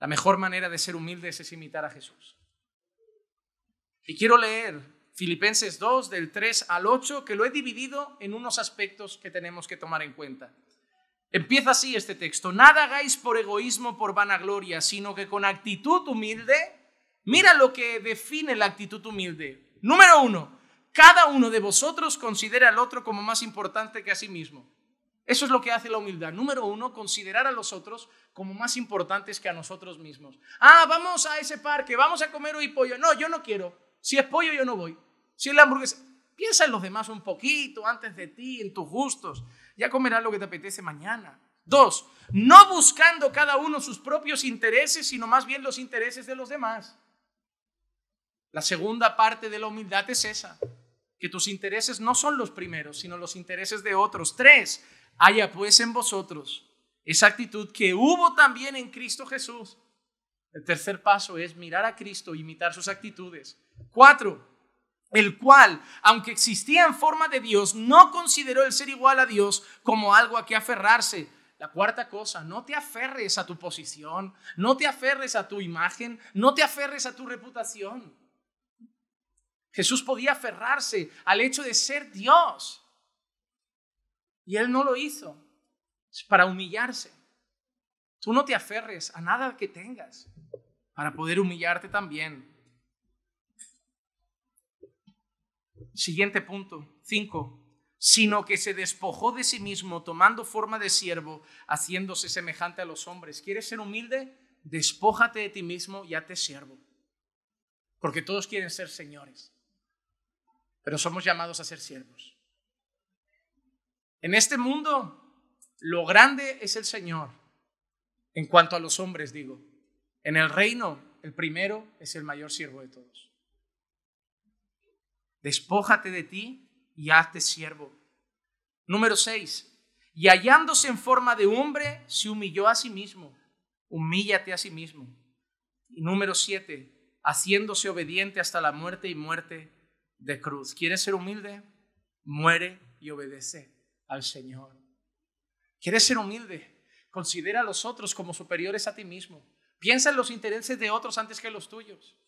La mejor manera de ser humildes es imitar a Jesús. Y quiero leer Filipenses 2 del 3 al 8 que lo he dividido en unos aspectos que tenemos que tomar en cuenta. Empieza así este texto, nada hagáis por egoísmo, por vanagloria, sino que con actitud humilde, mira lo que define la actitud humilde. Número uno, cada uno de vosotros considera al otro como más importante que a sí mismo. Eso es lo que hace la humildad. Número uno, considerar a los otros como más importantes que a nosotros mismos. Ah, vamos a ese parque, vamos a comer hoy pollo. No, yo no quiero. Si es pollo, yo no voy. Si es la hamburguesa, piensa en los demás un poquito antes de ti, en tus gustos ya comerás lo que te apetece mañana. Dos, no buscando cada uno sus propios intereses, sino más bien los intereses de los demás. La segunda parte de la humildad es esa, que tus intereses no son los primeros, sino los intereses de otros. Tres, haya pues en vosotros esa actitud que hubo también en Cristo Jesús. El tercer paso es mirar a Cristo, imitar sus actitudes. Cuatro, el cual, aunque existía en forma de Dios, no consideró el ser igual a Dios como algo a que aferrarse. La cuarta cosa, no te aferres a tu posición, no te aferres a tu imagen, no te aferres a tu reputación. Jesús podía aferrarse al hecho de ser Dios y él no lo hizo para humillarse. Tú no te aferres a nada que tengas para poder humillarte también Siguiente punto, 5. Sino que se despojó de sí mismo, tomando forma de siervo, haciéndose semejante a los hombres. ¿Quieres ser humilde? Despójate de ti mismo y te siervo. Porque todos quieren ser señores, pero somos llamados a ser siervos. En este mundo, lo grande es el Señor. En cuanto a los hombres, digo, en el reino, el primero es el mayor siervo de todos. Despójate de ti y hazte siervo. Número 6. Y hallándose en forma de hombre, se humilló a sí mismo. Humíllate a sí mismo. Y número 7. Haciéndose obediente hasta la muerte y muerte de cruz. ¿Quieres ser humilde? Muere y obedece al Señor. ¿Quieres ser humilde? Considera a los otros como superiores a ti mismo. Piensa en los intereses de otros antes que los tuyos.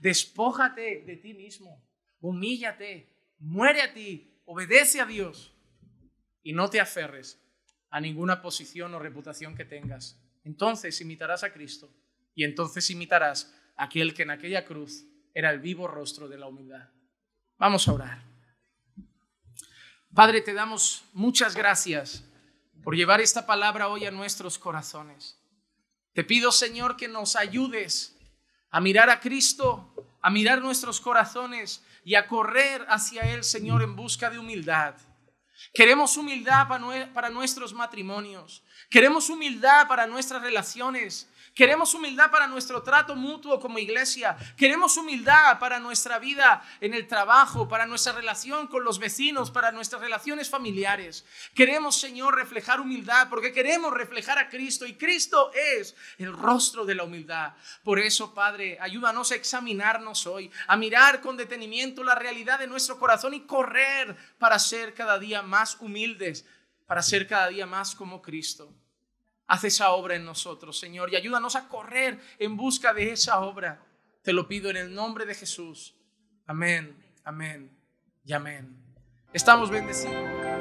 Despójate de ti mismo humíllate, muere a ti, obedece a Dios y no te aferres a ninguna posición o reputación que tengas. Entonces imitarás a Cristo y entonces imitarás a aquel que en aquella cruz era el vivo rostro de la humildad. Vamos a orar. Padre, te damos muchas gracias por llevar esta palabra hoy a nuestros corazones. Te pido, Señor, que nos ayudes a mirar a Cristo a mirar nuestros corazones y a correr hacia el Señor, en busca de humildad. Queremos humildad para, nuestros matrimonios. Queremos humildad para nuestras relaciones. Queremos humildad para nuestro trato mutuo como iglesia. Queremos humildad para nuestra vida en el trabajo, para nuestra relación con los vecinos, para nuestras relaciones familiares. Queremos, Señor, reflejar humildad porque queremos reflejar a Cristo y Cristo es el rostro de la humildad. Por eso, Padre, ayúdanos a examinarnos hoy, a mirar con detenimiento la realidad de nuestro corazón y correr para ser cada día más humildes, para ser cada día más como Cristo. Haz esa obra en nosotros, Señor, y ayúdanos a correr en busca de esa obra. Te lo pido en el nombre de Jesús. Amén, amén y amén. Estamos bendecidos.